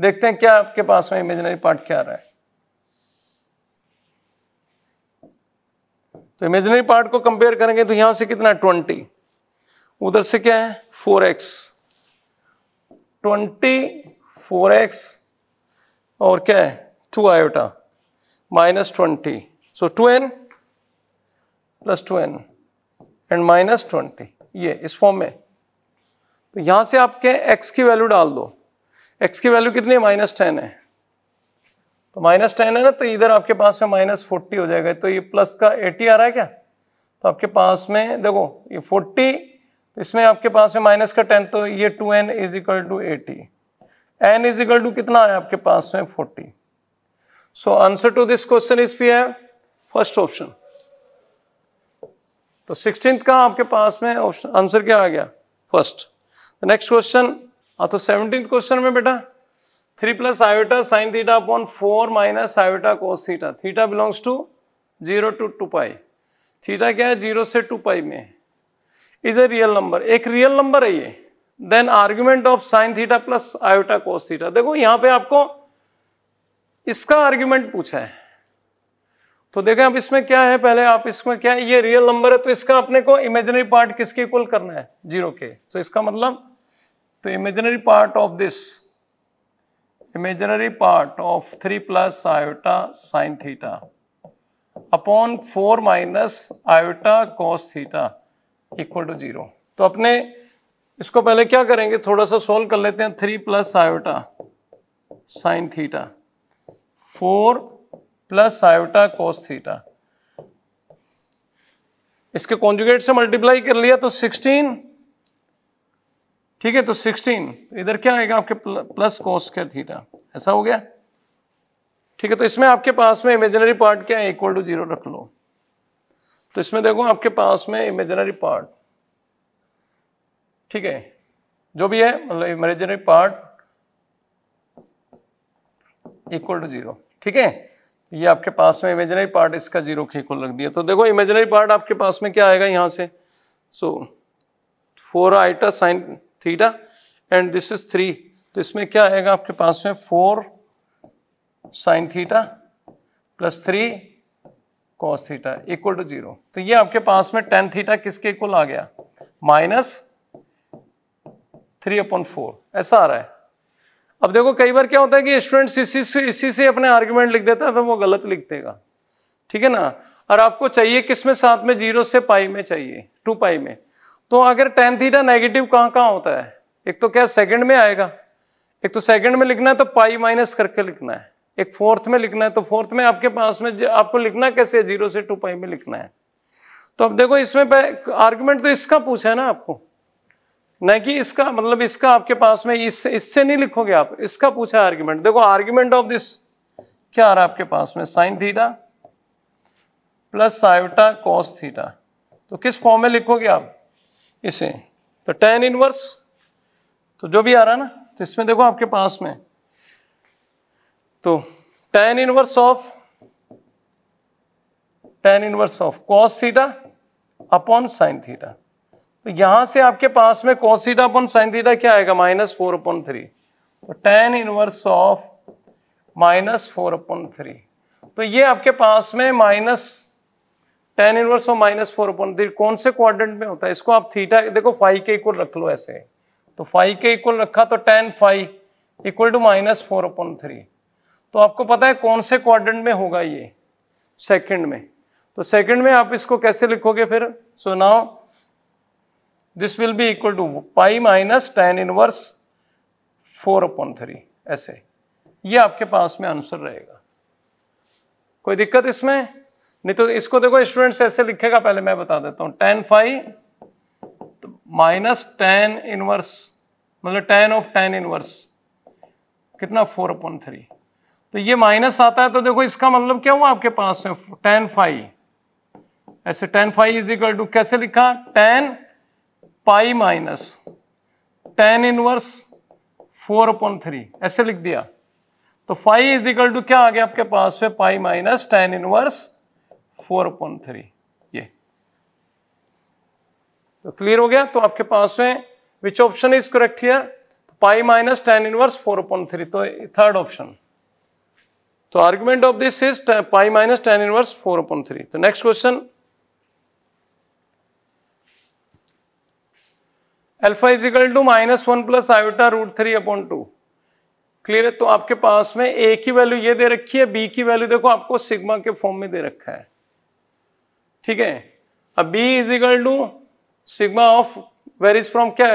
देखते हैं क्या आपके पास में इमेजिनरी पार्ट क्या आ रहा है तो इमेजिनरी पार्ट को कंपेयर करेंगे तो यहां से कितना ट्वेंटी उधर से क्या है four x twenty four x और क्या है two iota minus twenty so two n plus two n and minus twenty ये इस फॉर्म में तो यहां से आपके एक्स की वैल्यू डाल दो एक्स की वैल्यू कितनी है माइनस टेन है तो माइनस टेन है ना तो इधर आपके पास में माइनस फोर्टी हो जाएगा तो ये प्लस का एटी आ रहा है क्या तो आपके पास में देखो ये फोर्टी इसमें आपके पास है माइनस का टेन तो ये two n is equal to eighty n is equal to कितना आया आपके पास में forty so answer to this question is P है फर्स्ट ऑप्शन तो सिक्सटीन का आपके पास में ऑप्शन आंसर क्या आ गया फर्स्ट नेक्स्ट क्वेश्चन तो सेवनटीन क्वेश्चन में बेटा three plus iota sine theta upon four minus iota cos theta theta belongs to zero to two pi theta क्या है जीरो से टू पाई में इज ए रियल नंबर एक real number है ये then argument of sine theta plus iota cos theta देखो यहां पे आपको इसका आर्ग्यूमेंट पूछा है तो देखें अब इसमें क्या है पहले आप इसमें क्या है ये रियल नंबर है तो इसका अपने को इमेजिनरी पार्ट किसके इक्वल करना है जीरो के तो इसका मतलब तो imaginary part of this imaginary part of three plus iota sine theta upon four minus iota cos theta equal to zero तो अपने इसको पहले क्या करेंगे थोड़ा सा सॉल्व कर लेते हैं three plus iota sine theta four plus iota cos theta इसके कॉन्जुगेट से मल्टीप्लाई कर लिया तो सिक्सटीन ठीक है तो सिक्सटीन इधर क्या आएगा आपके प्लस कोस के थीटा ऐसा हो गया ठीक है तो इसमें आपके पास में इमेजिनरी पार्ट क्या है इक्वल टू जीरो रख लो तो इसमें देखो आपके पास में इमेजनरी पार्ट ठीक है जो भी है मतलब imaginary part equal to zero ठीक है ये आपके पास में इमेजनरी पार्ट इसका जीरो के इक्वल रख दिया तो देखो इमेजनरी पार्ट आपके पास में क्या आएगा यहाँ से so four iota sine theta and this is three तो इसमें क्या आएगा आपके पास में four sine theta plus three cos theta equal to zero तो ये आपके पास में टेन थीटा किसके इक्वल आ गया माइनस थ्री अपॉन फोर ऐसा आ रहा है अब देखो कई बार क्या होता है कि स्टूडेंट्स इसी से इसी से अपने आर्ग्यूमेंट लिख देता है तो वो गलत लिख देगा ठीक है ना और आपको चाहिए किस में साथ में जीरो से पाई में चाहिए टू पाई में तो अगर टेन थीटा नेगेटिव कहाँ कहाँ होता है एक तो क्या सेकंड में आएगा एक तो सेकंड में लिखना है तो पाई माइनस करके लिखना है एक फोर्थ में लिखना है तो फोर्थ में आपके पास में आपको लिखना कैसे है जीरो से टू पाई में लिखना है तो अब देखो इसमें आर्ग्यूमेंट तो इसका पूछा है ना आपको ना कि इसका मतलब इसका आपके पास में इससे इससे नहीं लिखोगे आप इसका पूछा है आर्ग्यूमेंट देखो आर्ग्यूमेंट ऑफ दिस क्या आ रहा है आपके पास में साइन थीटा प्लस साइवटा कॉस थीटा तो किस फॉर्म में लिखोगे आप इसे तो टेन इनवर्स तो जो भी आ रहा है ना तो इसमें देखो आपके पास में तो tan inverse of tan inverse of cos theta upon sine theta तो यहां से आपके पास में cos theta upon sine theta क्या आएगा माइनस फोर अपॉन थ्री तो tan inverse of minus four upon three तो ये आपके पास में minus tan inverse of minus four upon three कौन से क्वाड्रेंट में होता है इसको आप थीटा देखो फाइव के इक्वल रख लो ऐसे तो फाइव के इक्वल रखा तो tan phi equal to minus four upon three तो आपको पता है कौन से क्वाड्रेंट में होगा ये सेकंड में तो सेकंड में आप इसको कैसे लिखोगे फिर so now this will be equal to pi minus tan inverse four upon three ऐसे ये आपके पास में आंसर रहेगा कोई दिक्कत इसमें नहीं तो इसको देखो स्टूडेंट्स ऐसे लिखेगा पहले मैं बता देता हूं tan phi minus tan inverse मतलब टेन ऑफ टेन इनवर्स कितना फोर अपॉन थ्री तो ये माइनस आता है तो देखो इसका मतलब क्या हुआ आपके पास में टेन फाइव ऐसे tan phi is equal to कैसे लिखा tan pi minus tan inverse four upon three ऐसे लिख दिया तो फाइव इज इक्वल टू क्या आ गया आपके पास में pi minus tan inverse four upon three ये तो क्लियर हो गया तो आपके पास में which option is correct here pi minus tan inverse four upon three तो थर्ड ऑप्शन तो argument of this is pi minus tan inverse four upon three तो next question alpha is equal to minus one plus iota root three upon two clear है तो आपके पास में ए की value ये दे रखी है बी की वैल्यू देखो आपको सिग्मा के फॉर्म में दे रखा है ठीक है अब b is equal to sigma of where is from क्या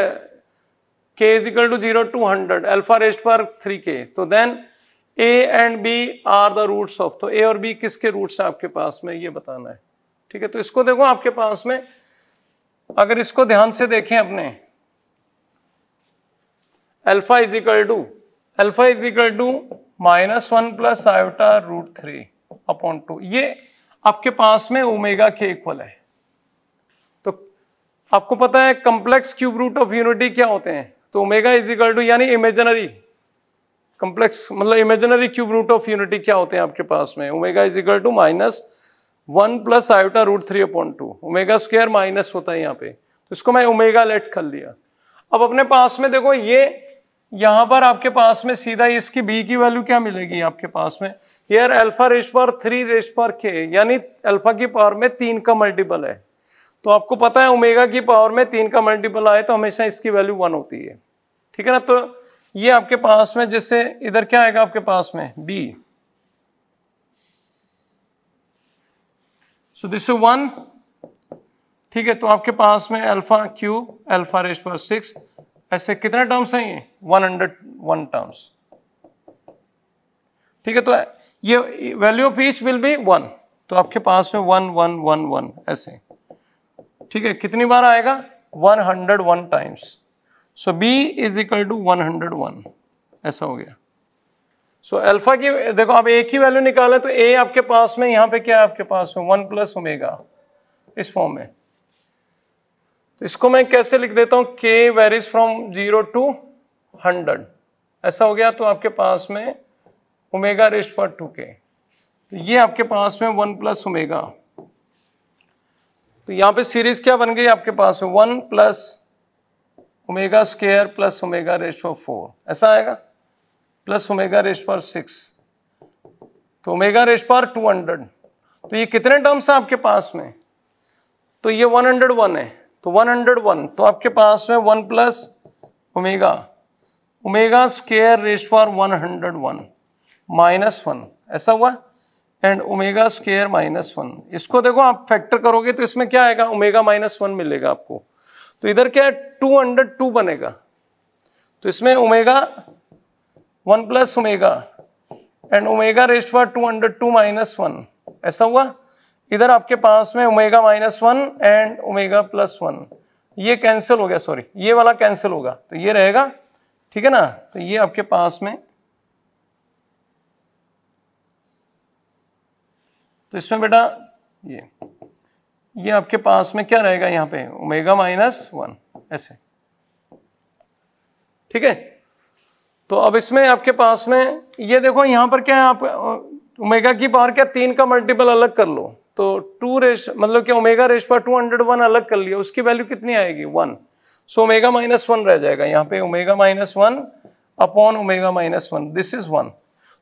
k is equal to zero to hundred alpha raised पर थ्री के तो then a and b are the roots of तो ए और बी किसके रूट्स हैं आपके पास में ये बताना है ठीक है तो इसको देखो आपके पास में अगर इसको ध्यान से देखें अपने alpha is equal to alpha is equal to minus one plus iota root three upon two ये आपके पास में ओमेगा के इक्वल है तो आपको पता है complex cube root of unity क्या होते हैं तो ओमेगा इज इक्वल टू यानी इमेजनरी कंप्लेक्स मतलब imaginary cube root of unity क्या होते हैं आपके पास में omega is equal to minus one plus iota root three upon two omega square minus होता है यहाँ पे तो इसको मैं ओमेगा लेट कर लिया अब अपने पास में देखो ये यहाँ पर आपके पास में सीधा इसकी बी की वैल्यू क्या मिलेगी आपके पास में हेयर अल्फा रेस पर थ्री रेस पर के यानी अल्फा की पावर में तीन का मल्टीपल है तो आपको पता है ओमेगा की पावर में तीन का मल्टीपल आए तो हमेशा इसकी वैल्यू वन होती है ठीक है ना तो ये आपके पास में जैसे इधर क्या आएगा आपके पास में b so this is one ठीक है तो आपके पास में अल्फा क्यू अल्फा रेस पर सिक्स ऐसे कितने टर्म्स हैं ये वन हंड्रेड वन टर्म्स ठीक है तो ये value of each will be one तो आपके पास में वन वन वन वन ऐसे ठीक है कितनी बार आएगा one hundred one times so b is equal to one hundred one ऐसा हो गया सो so, अल्फा की देखो आप एक ही वैल्यू निकाले तो ए आपके पास में यहां पे क्या है आपके पास में वन प्लस ओमेगा इस फॉर्म में तो इसको मैं कैसे लिख देता हूं k varies from zero to hundred ऐसा हो गया तो आपके पास में ओमेगा रेस्ट पर टू के तो ये आपके पास में वन प्लस ओमेगा तो यहां पे सीरीज क्या बन गई आपके पास में one plus omega square plus omega raise पर फोर ऐसा आएगा प्लस ओमेगा रेश पर सिक्स तो ओमेगा रेश पर टू हंड्रेड तो ये कितने टर्म्स हैं आपके पास में तो ये वन हंड्रेड वन है तो वन हंड्रेड वन तो आपके पास में one plus omega omega square raise पर one hundred one minus one ऐसा हुआ and omega square minus one इसको देखो आप फैक्टर करोगे तो इसमें क्या आएगा ओमेगा माइनस वन मिलेगा आपको तो इधर क्या है टू अंडर टू बनेगा तो इसमें omega one plus omega and omega raise पर two under two minus one ऐसा हुआ इधर आपके पास में omega minus one and omega plus one ये कैंसिल हो गया सॉरी ये वाला कैंसिल होगा तो ये रहेगा ठीक है ना तो ये आपके पास में तो इसमें बेटा ये ये आपके पास में क्या रहेगा यहाँ पे ओमेगा माइनस वन ऐसे ठीक है तो अब इसमें आपके पास में ये देखो यहां पर क्या है आप ओमेगा की पावर क्या तीन का मल्टीपल अलग कर लो तो टू रेश मतलब क्या ओमेगा रेश पर टू हंड्रेड वन अलग कर लिया उसकी वैल्यू कितनी आएगी one so omega minus one रह जाएगा यहाँ पे omega minus one upon omega minus one this is one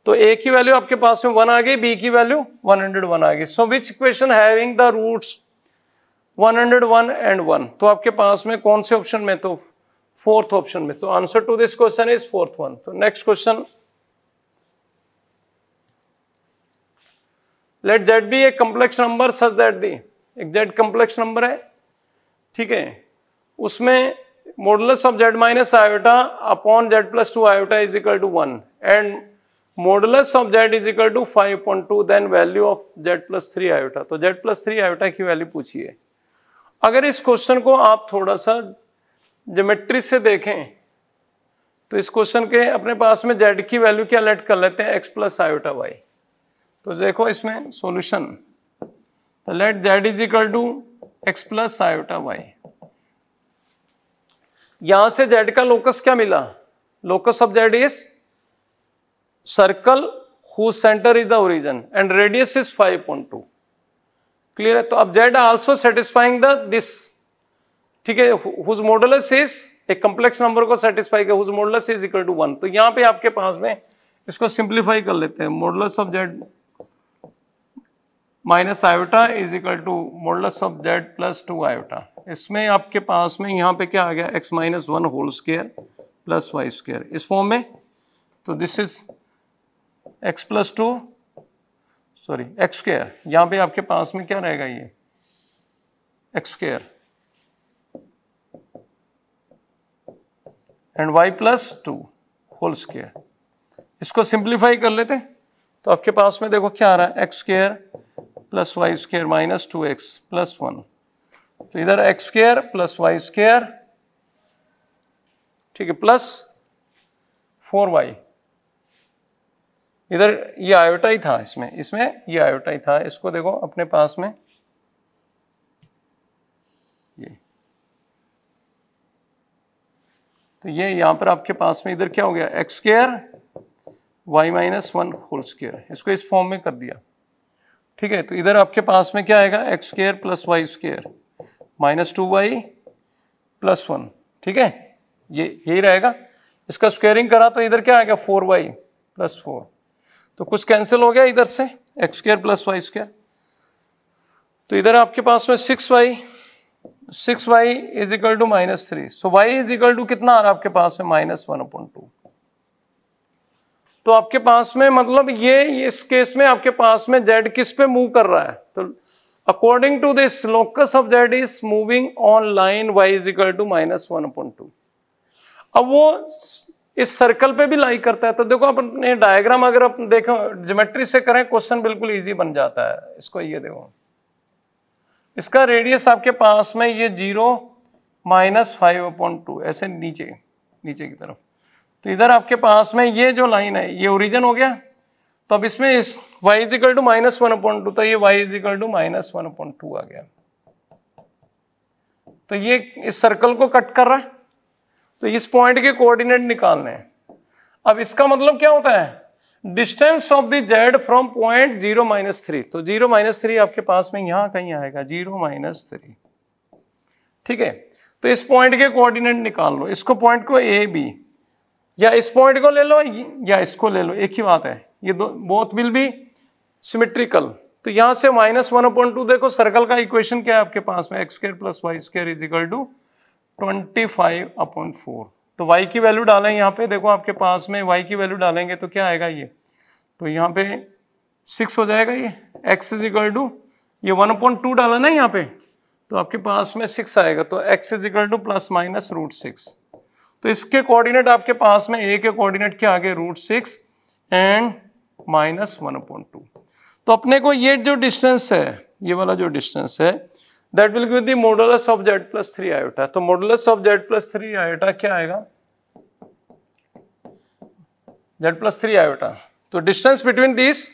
तो ए की वैल्यू आपके पास में वन आ गई बी की वैल्यू वन हंड्रेड वन आ गई so which equation having the roots 101 and 1 तो आपके पास में कौन से ऑप्शन में तो फोर्थ ऑप्शन में तो answer to this question is fourth one तो next question let z be a complex number such that the एक जेड कम्प्लेक्स नंबर है ठीक है उसमें modulus of z minus iota upon z plus two iota is equal to one and modulus of z is equal to five point two then value of z plus three iota तो z plus three iota की value पूछिए अगर इस question को आप थोड़ा सा geometry से देखें तो इस क्वेश्चन के अपने पास में जेड की वैल्यू क्या लेट कर लेते हैं एक्स प्लस आयोटा वाई तो देखो इसमें सॉल्यूशन तो let z is equal to x plus iota Y यहां से जेड का लोकस क्या मिला locus of z is circle who centre is the origin and radius is five point to clear है तो अब Z also satisfying the this ठीक है हुज मॉडुलस इज एक कंप्लेक्स नंबर को सेटिस्फाई कर whose modulus is equal to one तो यहां पे आपके पास में इसको सिंप्लीफाई कर लेते हैं modulus of z minus iota is equal to modulus of z plus two iota इसमें आपके पास में यहां पे क्या आ गया x minus one whole square plus y square इस फॉर्म में तो this is x plus two sorry x square यहां पर आपके पास में क्या रहेगा ये x square and y plus two whole square इसको सिंप्लीफाई कर लेते तो आपके पास में देखो क्या आ रहा है x square plus y square minus two x plus one तो इधर x square plus y square ठीक है प्लस फोर वाई इधर ये आयोटा ही था इसमें इसमें ये आयोटा ही था इसको देखो अपने पास में ये तो ये यहां पर आपके पास में इधर क्या हो गया x square y minus one whole square इसको इस फॉर्म में कर दिया ठीक है तो इधर आपके पास में क्या आएगा x square plus y square minus two y plus one ठीक है ये यही रहेगा इसका स्क्वेयरिंग करा तो इधर क्या आएगा फोर वाई प्लस फोर तो कुछ कैंसिल हो गया इधर से x square plus y square तो इधर आपके पास में six y six y is equal to minus three so y is equal to कितना आ रहा है आपके पास में माइनस वन अपॉन टू तो आपके पास में मतलब ये इस केस में आपके पास में जेड किस पे मूव कर रहा है तो according to this locus of z is moving on line y is equal to minus one upon two अब वो इस सर्कल पे भी लाई करता है तो देखो आप अपने डायग्राम अगर आप देखो ज्योमेट्री से करें क्वेश्चन बिल्कुल इजी बन जाता है इसको ये देखो इसका रेडियस आपके पास में ये zero minus five upon two ऐसे नीचे नीचे की तरफ तो इधर आपके पास में ये जो लाइन है ये ओरिजन हो गया तो अब इसमें इस y is equal to minus one upon two तो ये y is equal to minus one upon two आ गया तो ये इस सर्कल को कट कर रहा है तो इस पॉइंट के कोऑर्डिनेट निकालने हैं अब इसका मतलब क्या होता है distance of the z from point zero minus three तो जीरो माइनस थ्री आपके पास में यहां कहीं आएगा जीरो माइनस थ्री ठीक है तो इस पॉइंट के कोऑर्डिनेट निकाल लो इसको पॉइंट को ए बी या इस पॉइंट को ले लो या इसको ले लो एक ही बात है ये दो बोथ विल बी सिमेट्रिकल तो यहां से माइनस वन अपॉइंट टू देखो सर्कल का इक्वेशन क्या है आपके पास में x square plus y square is equal to twenty five upon four तो y की वैल्यू डालें यहाँ पे देखो आपके पास में y की वैल्यू डालेंगे तो क्या आएगा ये तो यहाँ पे सिक्स हो जाएगा ये x इज इक्वल टू ये वन पॉइंट टू डाला ना यहाँ पे तो आपके पास में सिक्स आएगा तो x is equal to plus minus root six तो इसके कोऑर्डिनेट आपके पास में a के कोऑर्डिनेट क्या आगे root six and minus one point two तो अपने को ये जो डिस्टेंस है ये वाला जो डिस्टेंस है that will give the modulus of z plus three iota तो modulus of z plus three iota क्या आएगा जेड प्लस थ्री आयोटा तो डिस्टेंस बिटवीन दिस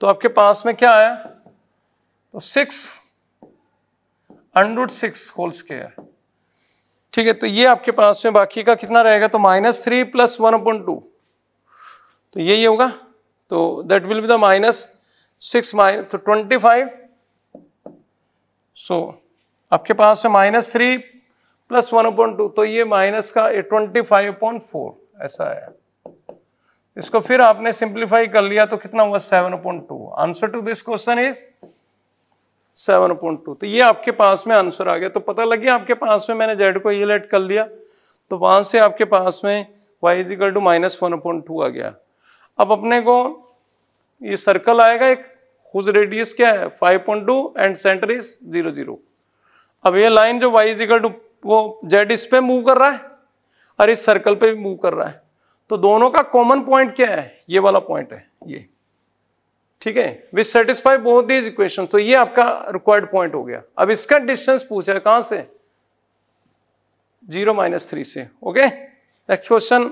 तो आपके पास में क्या आया तो six under root six whole square ठीक है तो ये आपके पास में बाकी का कितना रहेगा तो minus three plus one upon two तो यही होगा तो that will be the minus six minus तो ट्वेंटी फाइव सो so, आपके पास है minus three plus one upon two तो ये माइनस का ट्वेंटी फाइव पॉइंट फोर ऐसा है इसको फिर आपने सिंप्लीफाई कर लिया तो कितना हुआ seven point two answer to this question is seven point two तो ये आपके पास में आंसर आ गया तो पता लग गया आपके पास में मैंने जेड को इलेट कर लिया तो वहां से आपके पास में y is equal to minus one point two आ गया अब अपने को ये सर्कल आएगा एक उस रेडियस क्या है 5.2 एंड सेंटर इज 00 अब ये लाइन जो y इजिकल टू वो z इस पे मूव कर रहा है और इस सर्कल पे भी मूव कर रहा है तो दोनों का कॉमन पॉइंट क्या है ये वाला पॉइंट है ये ठीक है which satisfy both these equation तो ये आपका रिक्वायर्ड पॉइंट हो गया अब इसका डिस्टेंस पूछा है कहां से जीरो माइनस थ्री से okay next question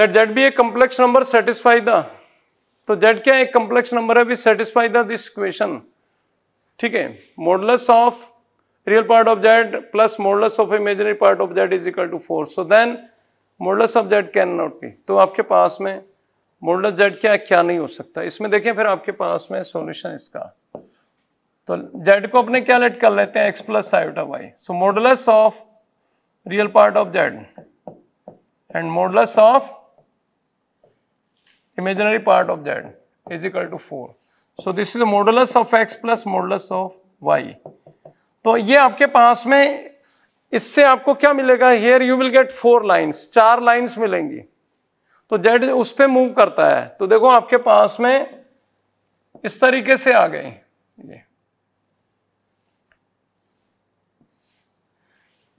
let z be a complex number satisfy the तो जेड क्या एक कम्प्लेक्स नंबर है which satisfy the this equation ठीक है modulus of real part of z plus modulus of imaginary part of z is equal to four so then modulus of z can not be तो आपके पास में modulus Z क्या क्या नहीं हो सकता इसमें देखें फिर आपके पास में सॉल्यूशन इसका तो जेड को अपने क्या लेट कर लेते हैं x plus iota y so modulus of real part of z and modulus of imaginary part of z is equal to 4. So this is modulus of x plus modulus of y. तो ये आपके पास में इससे आपको क्या मिलेगा here you will get four lines चार लाइन्स मिलेंगी तो जेड उस पर मूव करता है तो देखो आपके पास में इस तरीके से आ गए ये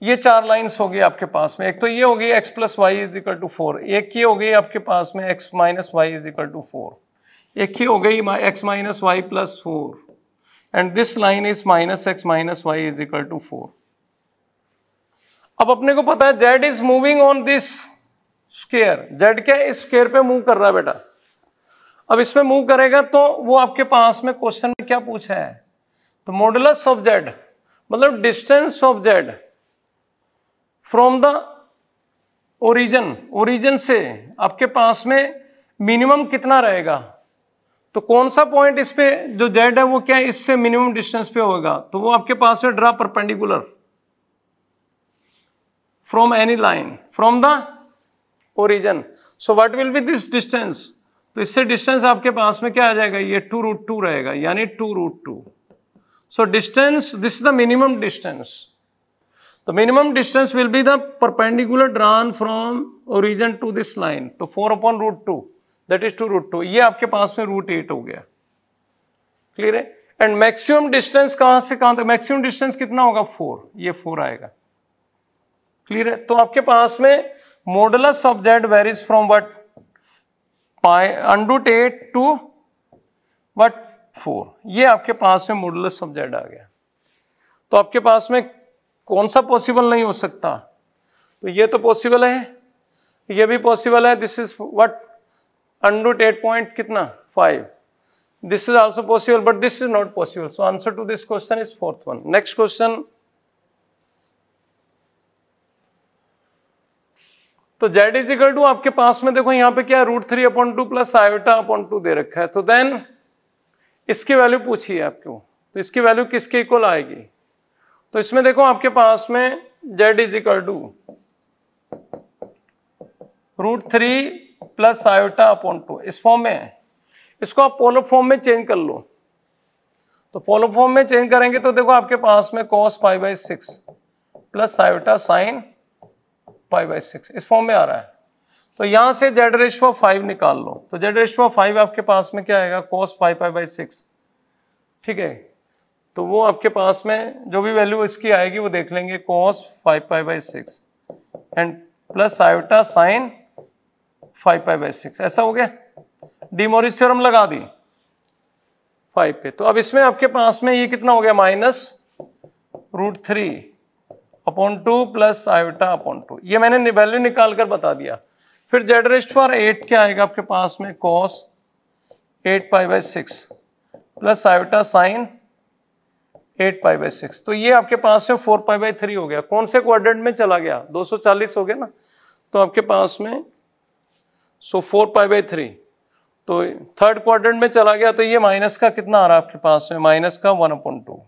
ये चार लाइंस हो गई आपके पास में एक तो ये हो गई x plus y is equal to four एक ये हो गई आपके पास में x minus y is equal to four एक ही हो गई x minus y plus four and this line is minus x minus y is equal to four अब अपने को पता है z is moving on this square z क्या इस स्केयर पे मूव कर रहा है बेटा अब इसमें मूव करेगा तो वो आपके पास में क्वेश्चन में क्या पूछा है तो मॉडलस ऑफ जेड मतलब distance of z from the origin origin से आपके पास में मिनिमम कितना रहेगा तो कौन सा पॉइंट इस पे जो जेड है वो क्या है इससे मिनिमम डिस्टेंस पे होगा तो वो आपके पास में draw perpendicular from any line from the origin so what will be this distance तो इससे डिस्टेंस आपके पास में क्या आ जाएगा ये टू रूट टू रहेगा यानी two root two so distance this is the minimum distance तो minimum distance will be the perpendicular drawn from origin to this line तो four upon root two that is two root two ये आपके पास में root eight हो गया clear है and maximum distance कहां से कहां तक मैक्सिमम डिस्टेंस कितना होगा फोर ये फोर आएगा क्लियर है तो आपके पास में modulus of z varies from वट अंडूट एट टू वट फोर ये आपके पास में मोडलस ऑफ जेड आ गया तो आपके पास में कौन सा पॉसिबल नहीं हो सकता तो ये तो पॉसिबल है ये भी पॉसिबल है this is what under root at point कितना five this is also possible but this is not possible so answer to this question is fourth one next question तो जेड इज इक्वल टू आपके पास में देखो यहां पे क्या root three upon two plus iota upon two दे रखा है तो देन इसकी वैल्यू पूछिए आपको तो इसकी वैल्यू किसके इक्वल आएगी तो इसमें देखो आपके पास में Z is equal to root three plus iota upon two इस फॉर्म में है इसको आप पोलो फॉर्म में चेंज कर लो तो पोलो फॉर्म में चेंज करेंगे तो देखो आपके पास में cos five by six plus iota sine five by six इस फॉर्म में आ रहा है तो यहां से जेड रेशो फाइव निकाल लो तो जेड रेशो फाइव आपके पास में क्या आएगा cos five five by six ठीक है तो वो आपके पास में जो भी वैल्यू इसकी आएगी वो देख लेंगे cos five pi by six and plus iota sine five pi by six ऐसा हो गया डीमोरिस थ्योरम लगा दी फाइव पे तो अब इसमें आपके पास में ये कितना हो गया minus root three upon two plus iota upon two ये मैंने वैल्यू निकाल कर बता दिया फिर जेड रेस्ट फॉर एट क्या आएगा आपके पास में cos eight pi by six plus iota sine eight pi by six तो ये आपके पास में फोर पाई बाई थ्री हो गया कौन से क्वाड्रेंट में चला गया 240 हो गया ना तो आपके पास में so four pi by three तो थर्ड क्वाड्रेंट में चला गया तो ये माइनस का कितना आ रहा है आपके पास में माइनस का वन अपॉइंट टू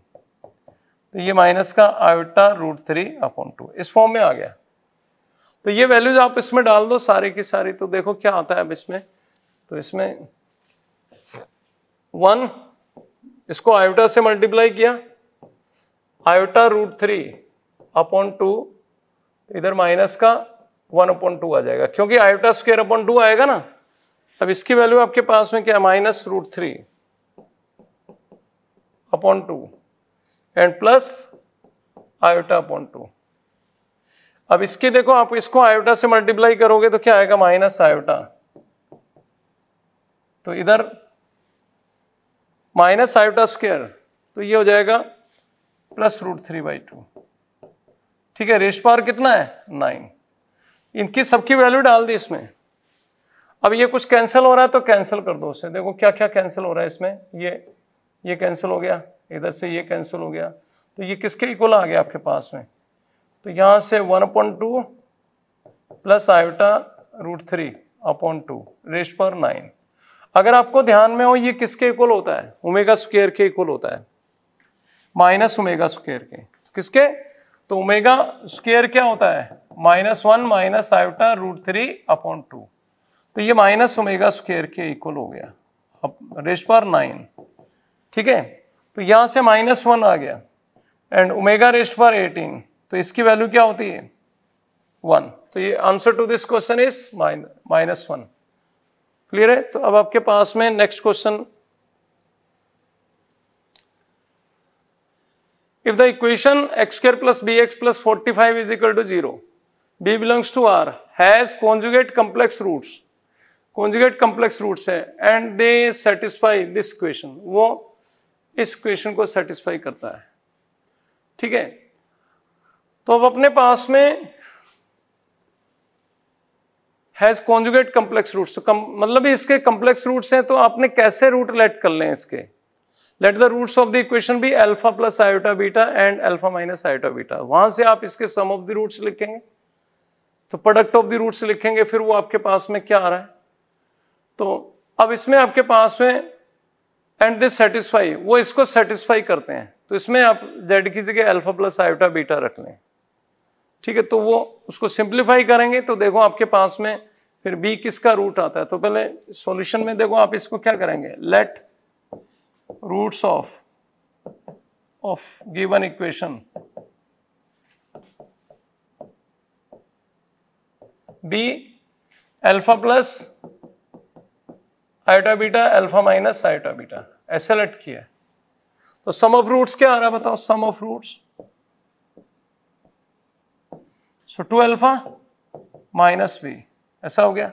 तो ये माइनस का iota root three upon two इस फॉर्म में आ गया तो ये वैल्यूज आप इसमें डाल दो सारे की सारी तो देखो क्या आता है अब इसमें तो इसमें वन इसको आयोटा से मल्टीप्लाई किया iota root three upon two इधर माइनस का वन अपॉन टू आ जाएगा क्योंकि आयोटा स्क्वेयर अपॉन टू आएगा ना अब इसकी वैल्यू आपके पास में क्या minus root three upon two and plus iota upon two अब इसके देखो आप इसको आयोटा से मल्टीप्लाई करोगे तो क्या आएगा माइनस आयोटा तो इधर माइनस आयोटा स्क्वेयर तो ये हो जाएगा plus root three by two ठीक है रेश पावर कितना है नाइन इनकी सबकी वैल्यू डाल दी इसमें अब ये कुछ कैंसिल हो रहा है तो कैंसिल कर दो उसे देखो क्या क्या कैंसिल हो रहा है इसमें ये ये कैंसिल हो गया इधर से ये कैंसिल हो गया तो ये किसके इक्वल आ गया आपके पास में तो यहाँ से one upon two plus iota root three upon two raised पर नाइन अगर आपको ध्यान में हो ये किसके इक्वल होता है ओमेगा स्क्वेयर के इक्वल होता है माइनस उमेगा स्क्वेयर के किसके तो उमेगा स्क्वेयर क्या होता है minus one minus iota root three upon two तो ये माइनस उमेगा स्क्वेयर के इक्वल हो गया अब रेस्ट पर नाइन ठीक है तो यहां से माइनस वन आ गया एंड उमेगा रेस्ट पर एटीन तो इसकी वैल्यू क्या होती है वन तो ये answer to this question is minus one clear है तो अब आपके पास में next question If the equation x square plus bx plus 45 is equal to 0, b belongs to R has conjugate complex roots, conjugate complex roots है and they satisfy this equation. वो इस equation को satisfy करता है ठीक है तो अब अपने पास में हैज कॉन्जुगेट कॉम्प्लेक्स रूट्स मतलब इसके कॉम्प्लेक्स रूट्स हैं तो आपने कैसे रूट लेट कर लें इसके let the roots of the equation भी alpha plus iota beta and alpha minus iota beta वहां से आप इसके सम ऑफ द रूट्स लिखेंगे तो प्रोडक्ट ऑफ द रूट्स लिखेंगे फिर वो आपके पास में क्या आ रहा है तो अब इसमें आपके पास में एंड दिस सेटिस्फाई वो इसको सेटिस्फाई करते हैं तो इसमें आप जेड की जगह अल्फा प्लस आयोटा बीटा रख लें ठीक है तो वो उसको सिंप्लीफाई करेंगे तो देखो आपके पास में फिर बी किसका रूट आता है तो पहले सॉल्यूशन में देखो आप इसको क्या करेंगे let roots of of given equation be alpha plus iota beta alpha minus iota beta ऐसे लट किया तो सम ऑफ रूट्स क्या आ रहा है बताओ sum of roots so two alpha minus B ऐसा हो गया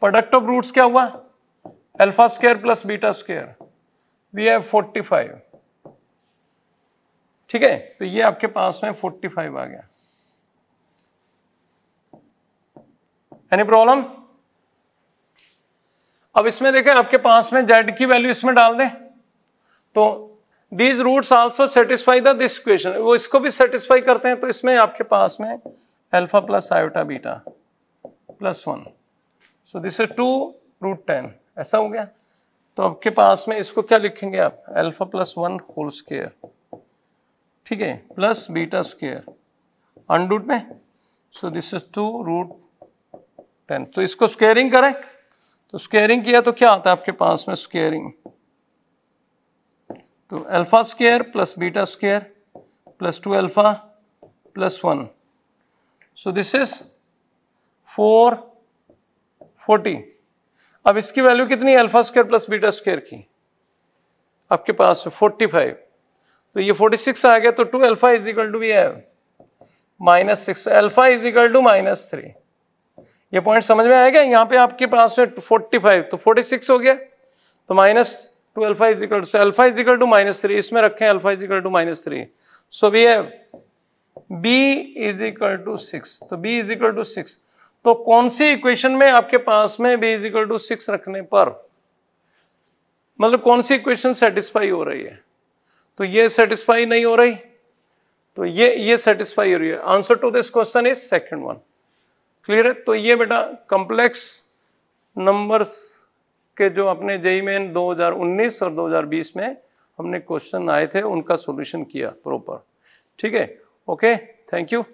प्रोडक्ट ऑफ रूट्स क्या हुआ alpha square plus beta square we have 45 ठीक है तो ये आपके पास में 45 आ गया एनी प्रॉब्लम अब इसमें देखें आपके पास में जेड की वैल्यू इसमें डाल दें तो these roots also satisfy the this equation वो इसको भी सेटिस्फाई करते हैं तो इसमें आपके पास में alpha plus iota beta plus one so this is two root ten ऐसा हो गया तो आपके पास में इसको क्या लिखेंगे आप alpha plus one whole square ठीक है प्लस बीटा स्केयर अनरूट में so this is two root ten तो इसको स्केयरिंग करें तो स्केयरिंग किया तो क्या आता है आपके पास में स्केयरिंग तो alpha square plus beta square plus two alpha plus one so this is four forty अब इसकी वैल्यू कितनी alpha square plus beta square की आपके पास फोर्टी फाइव तो ये फोर्टी सिक्स आ गया तो two alpha is equal to भी है minus six alpha is equal to minus three ये पॉइंट तो समझ में आएगा यहाँ पे आपके पास है फोर्टी फाइव तो फोर्टी सिक्स हो गया तो minus two alpha is equal to alpha is equal to minus three इसमें रखे alpha is equal to minus three so B है B is equal to six तो B is equal to six तो कौन सी इक्वेशन में आपके पास में B is equal to six रखने पर मतलब कौन सी इक्वेशन सेटिस्फाई हो रही है तो ये सेटिस्फाई नहीं हो रही तो ये ये सेटिस्फाई हो रही है answer to this question is second one clear है तो ये बेटा कॉम्प्लेक्स नंबर्स के जो अपने जेई में 2019 और 2020 में हमने क्वेश्चन आए थे उनका सॉल्यूशन किया प्रॉपर ठीक है ओके थैंक यू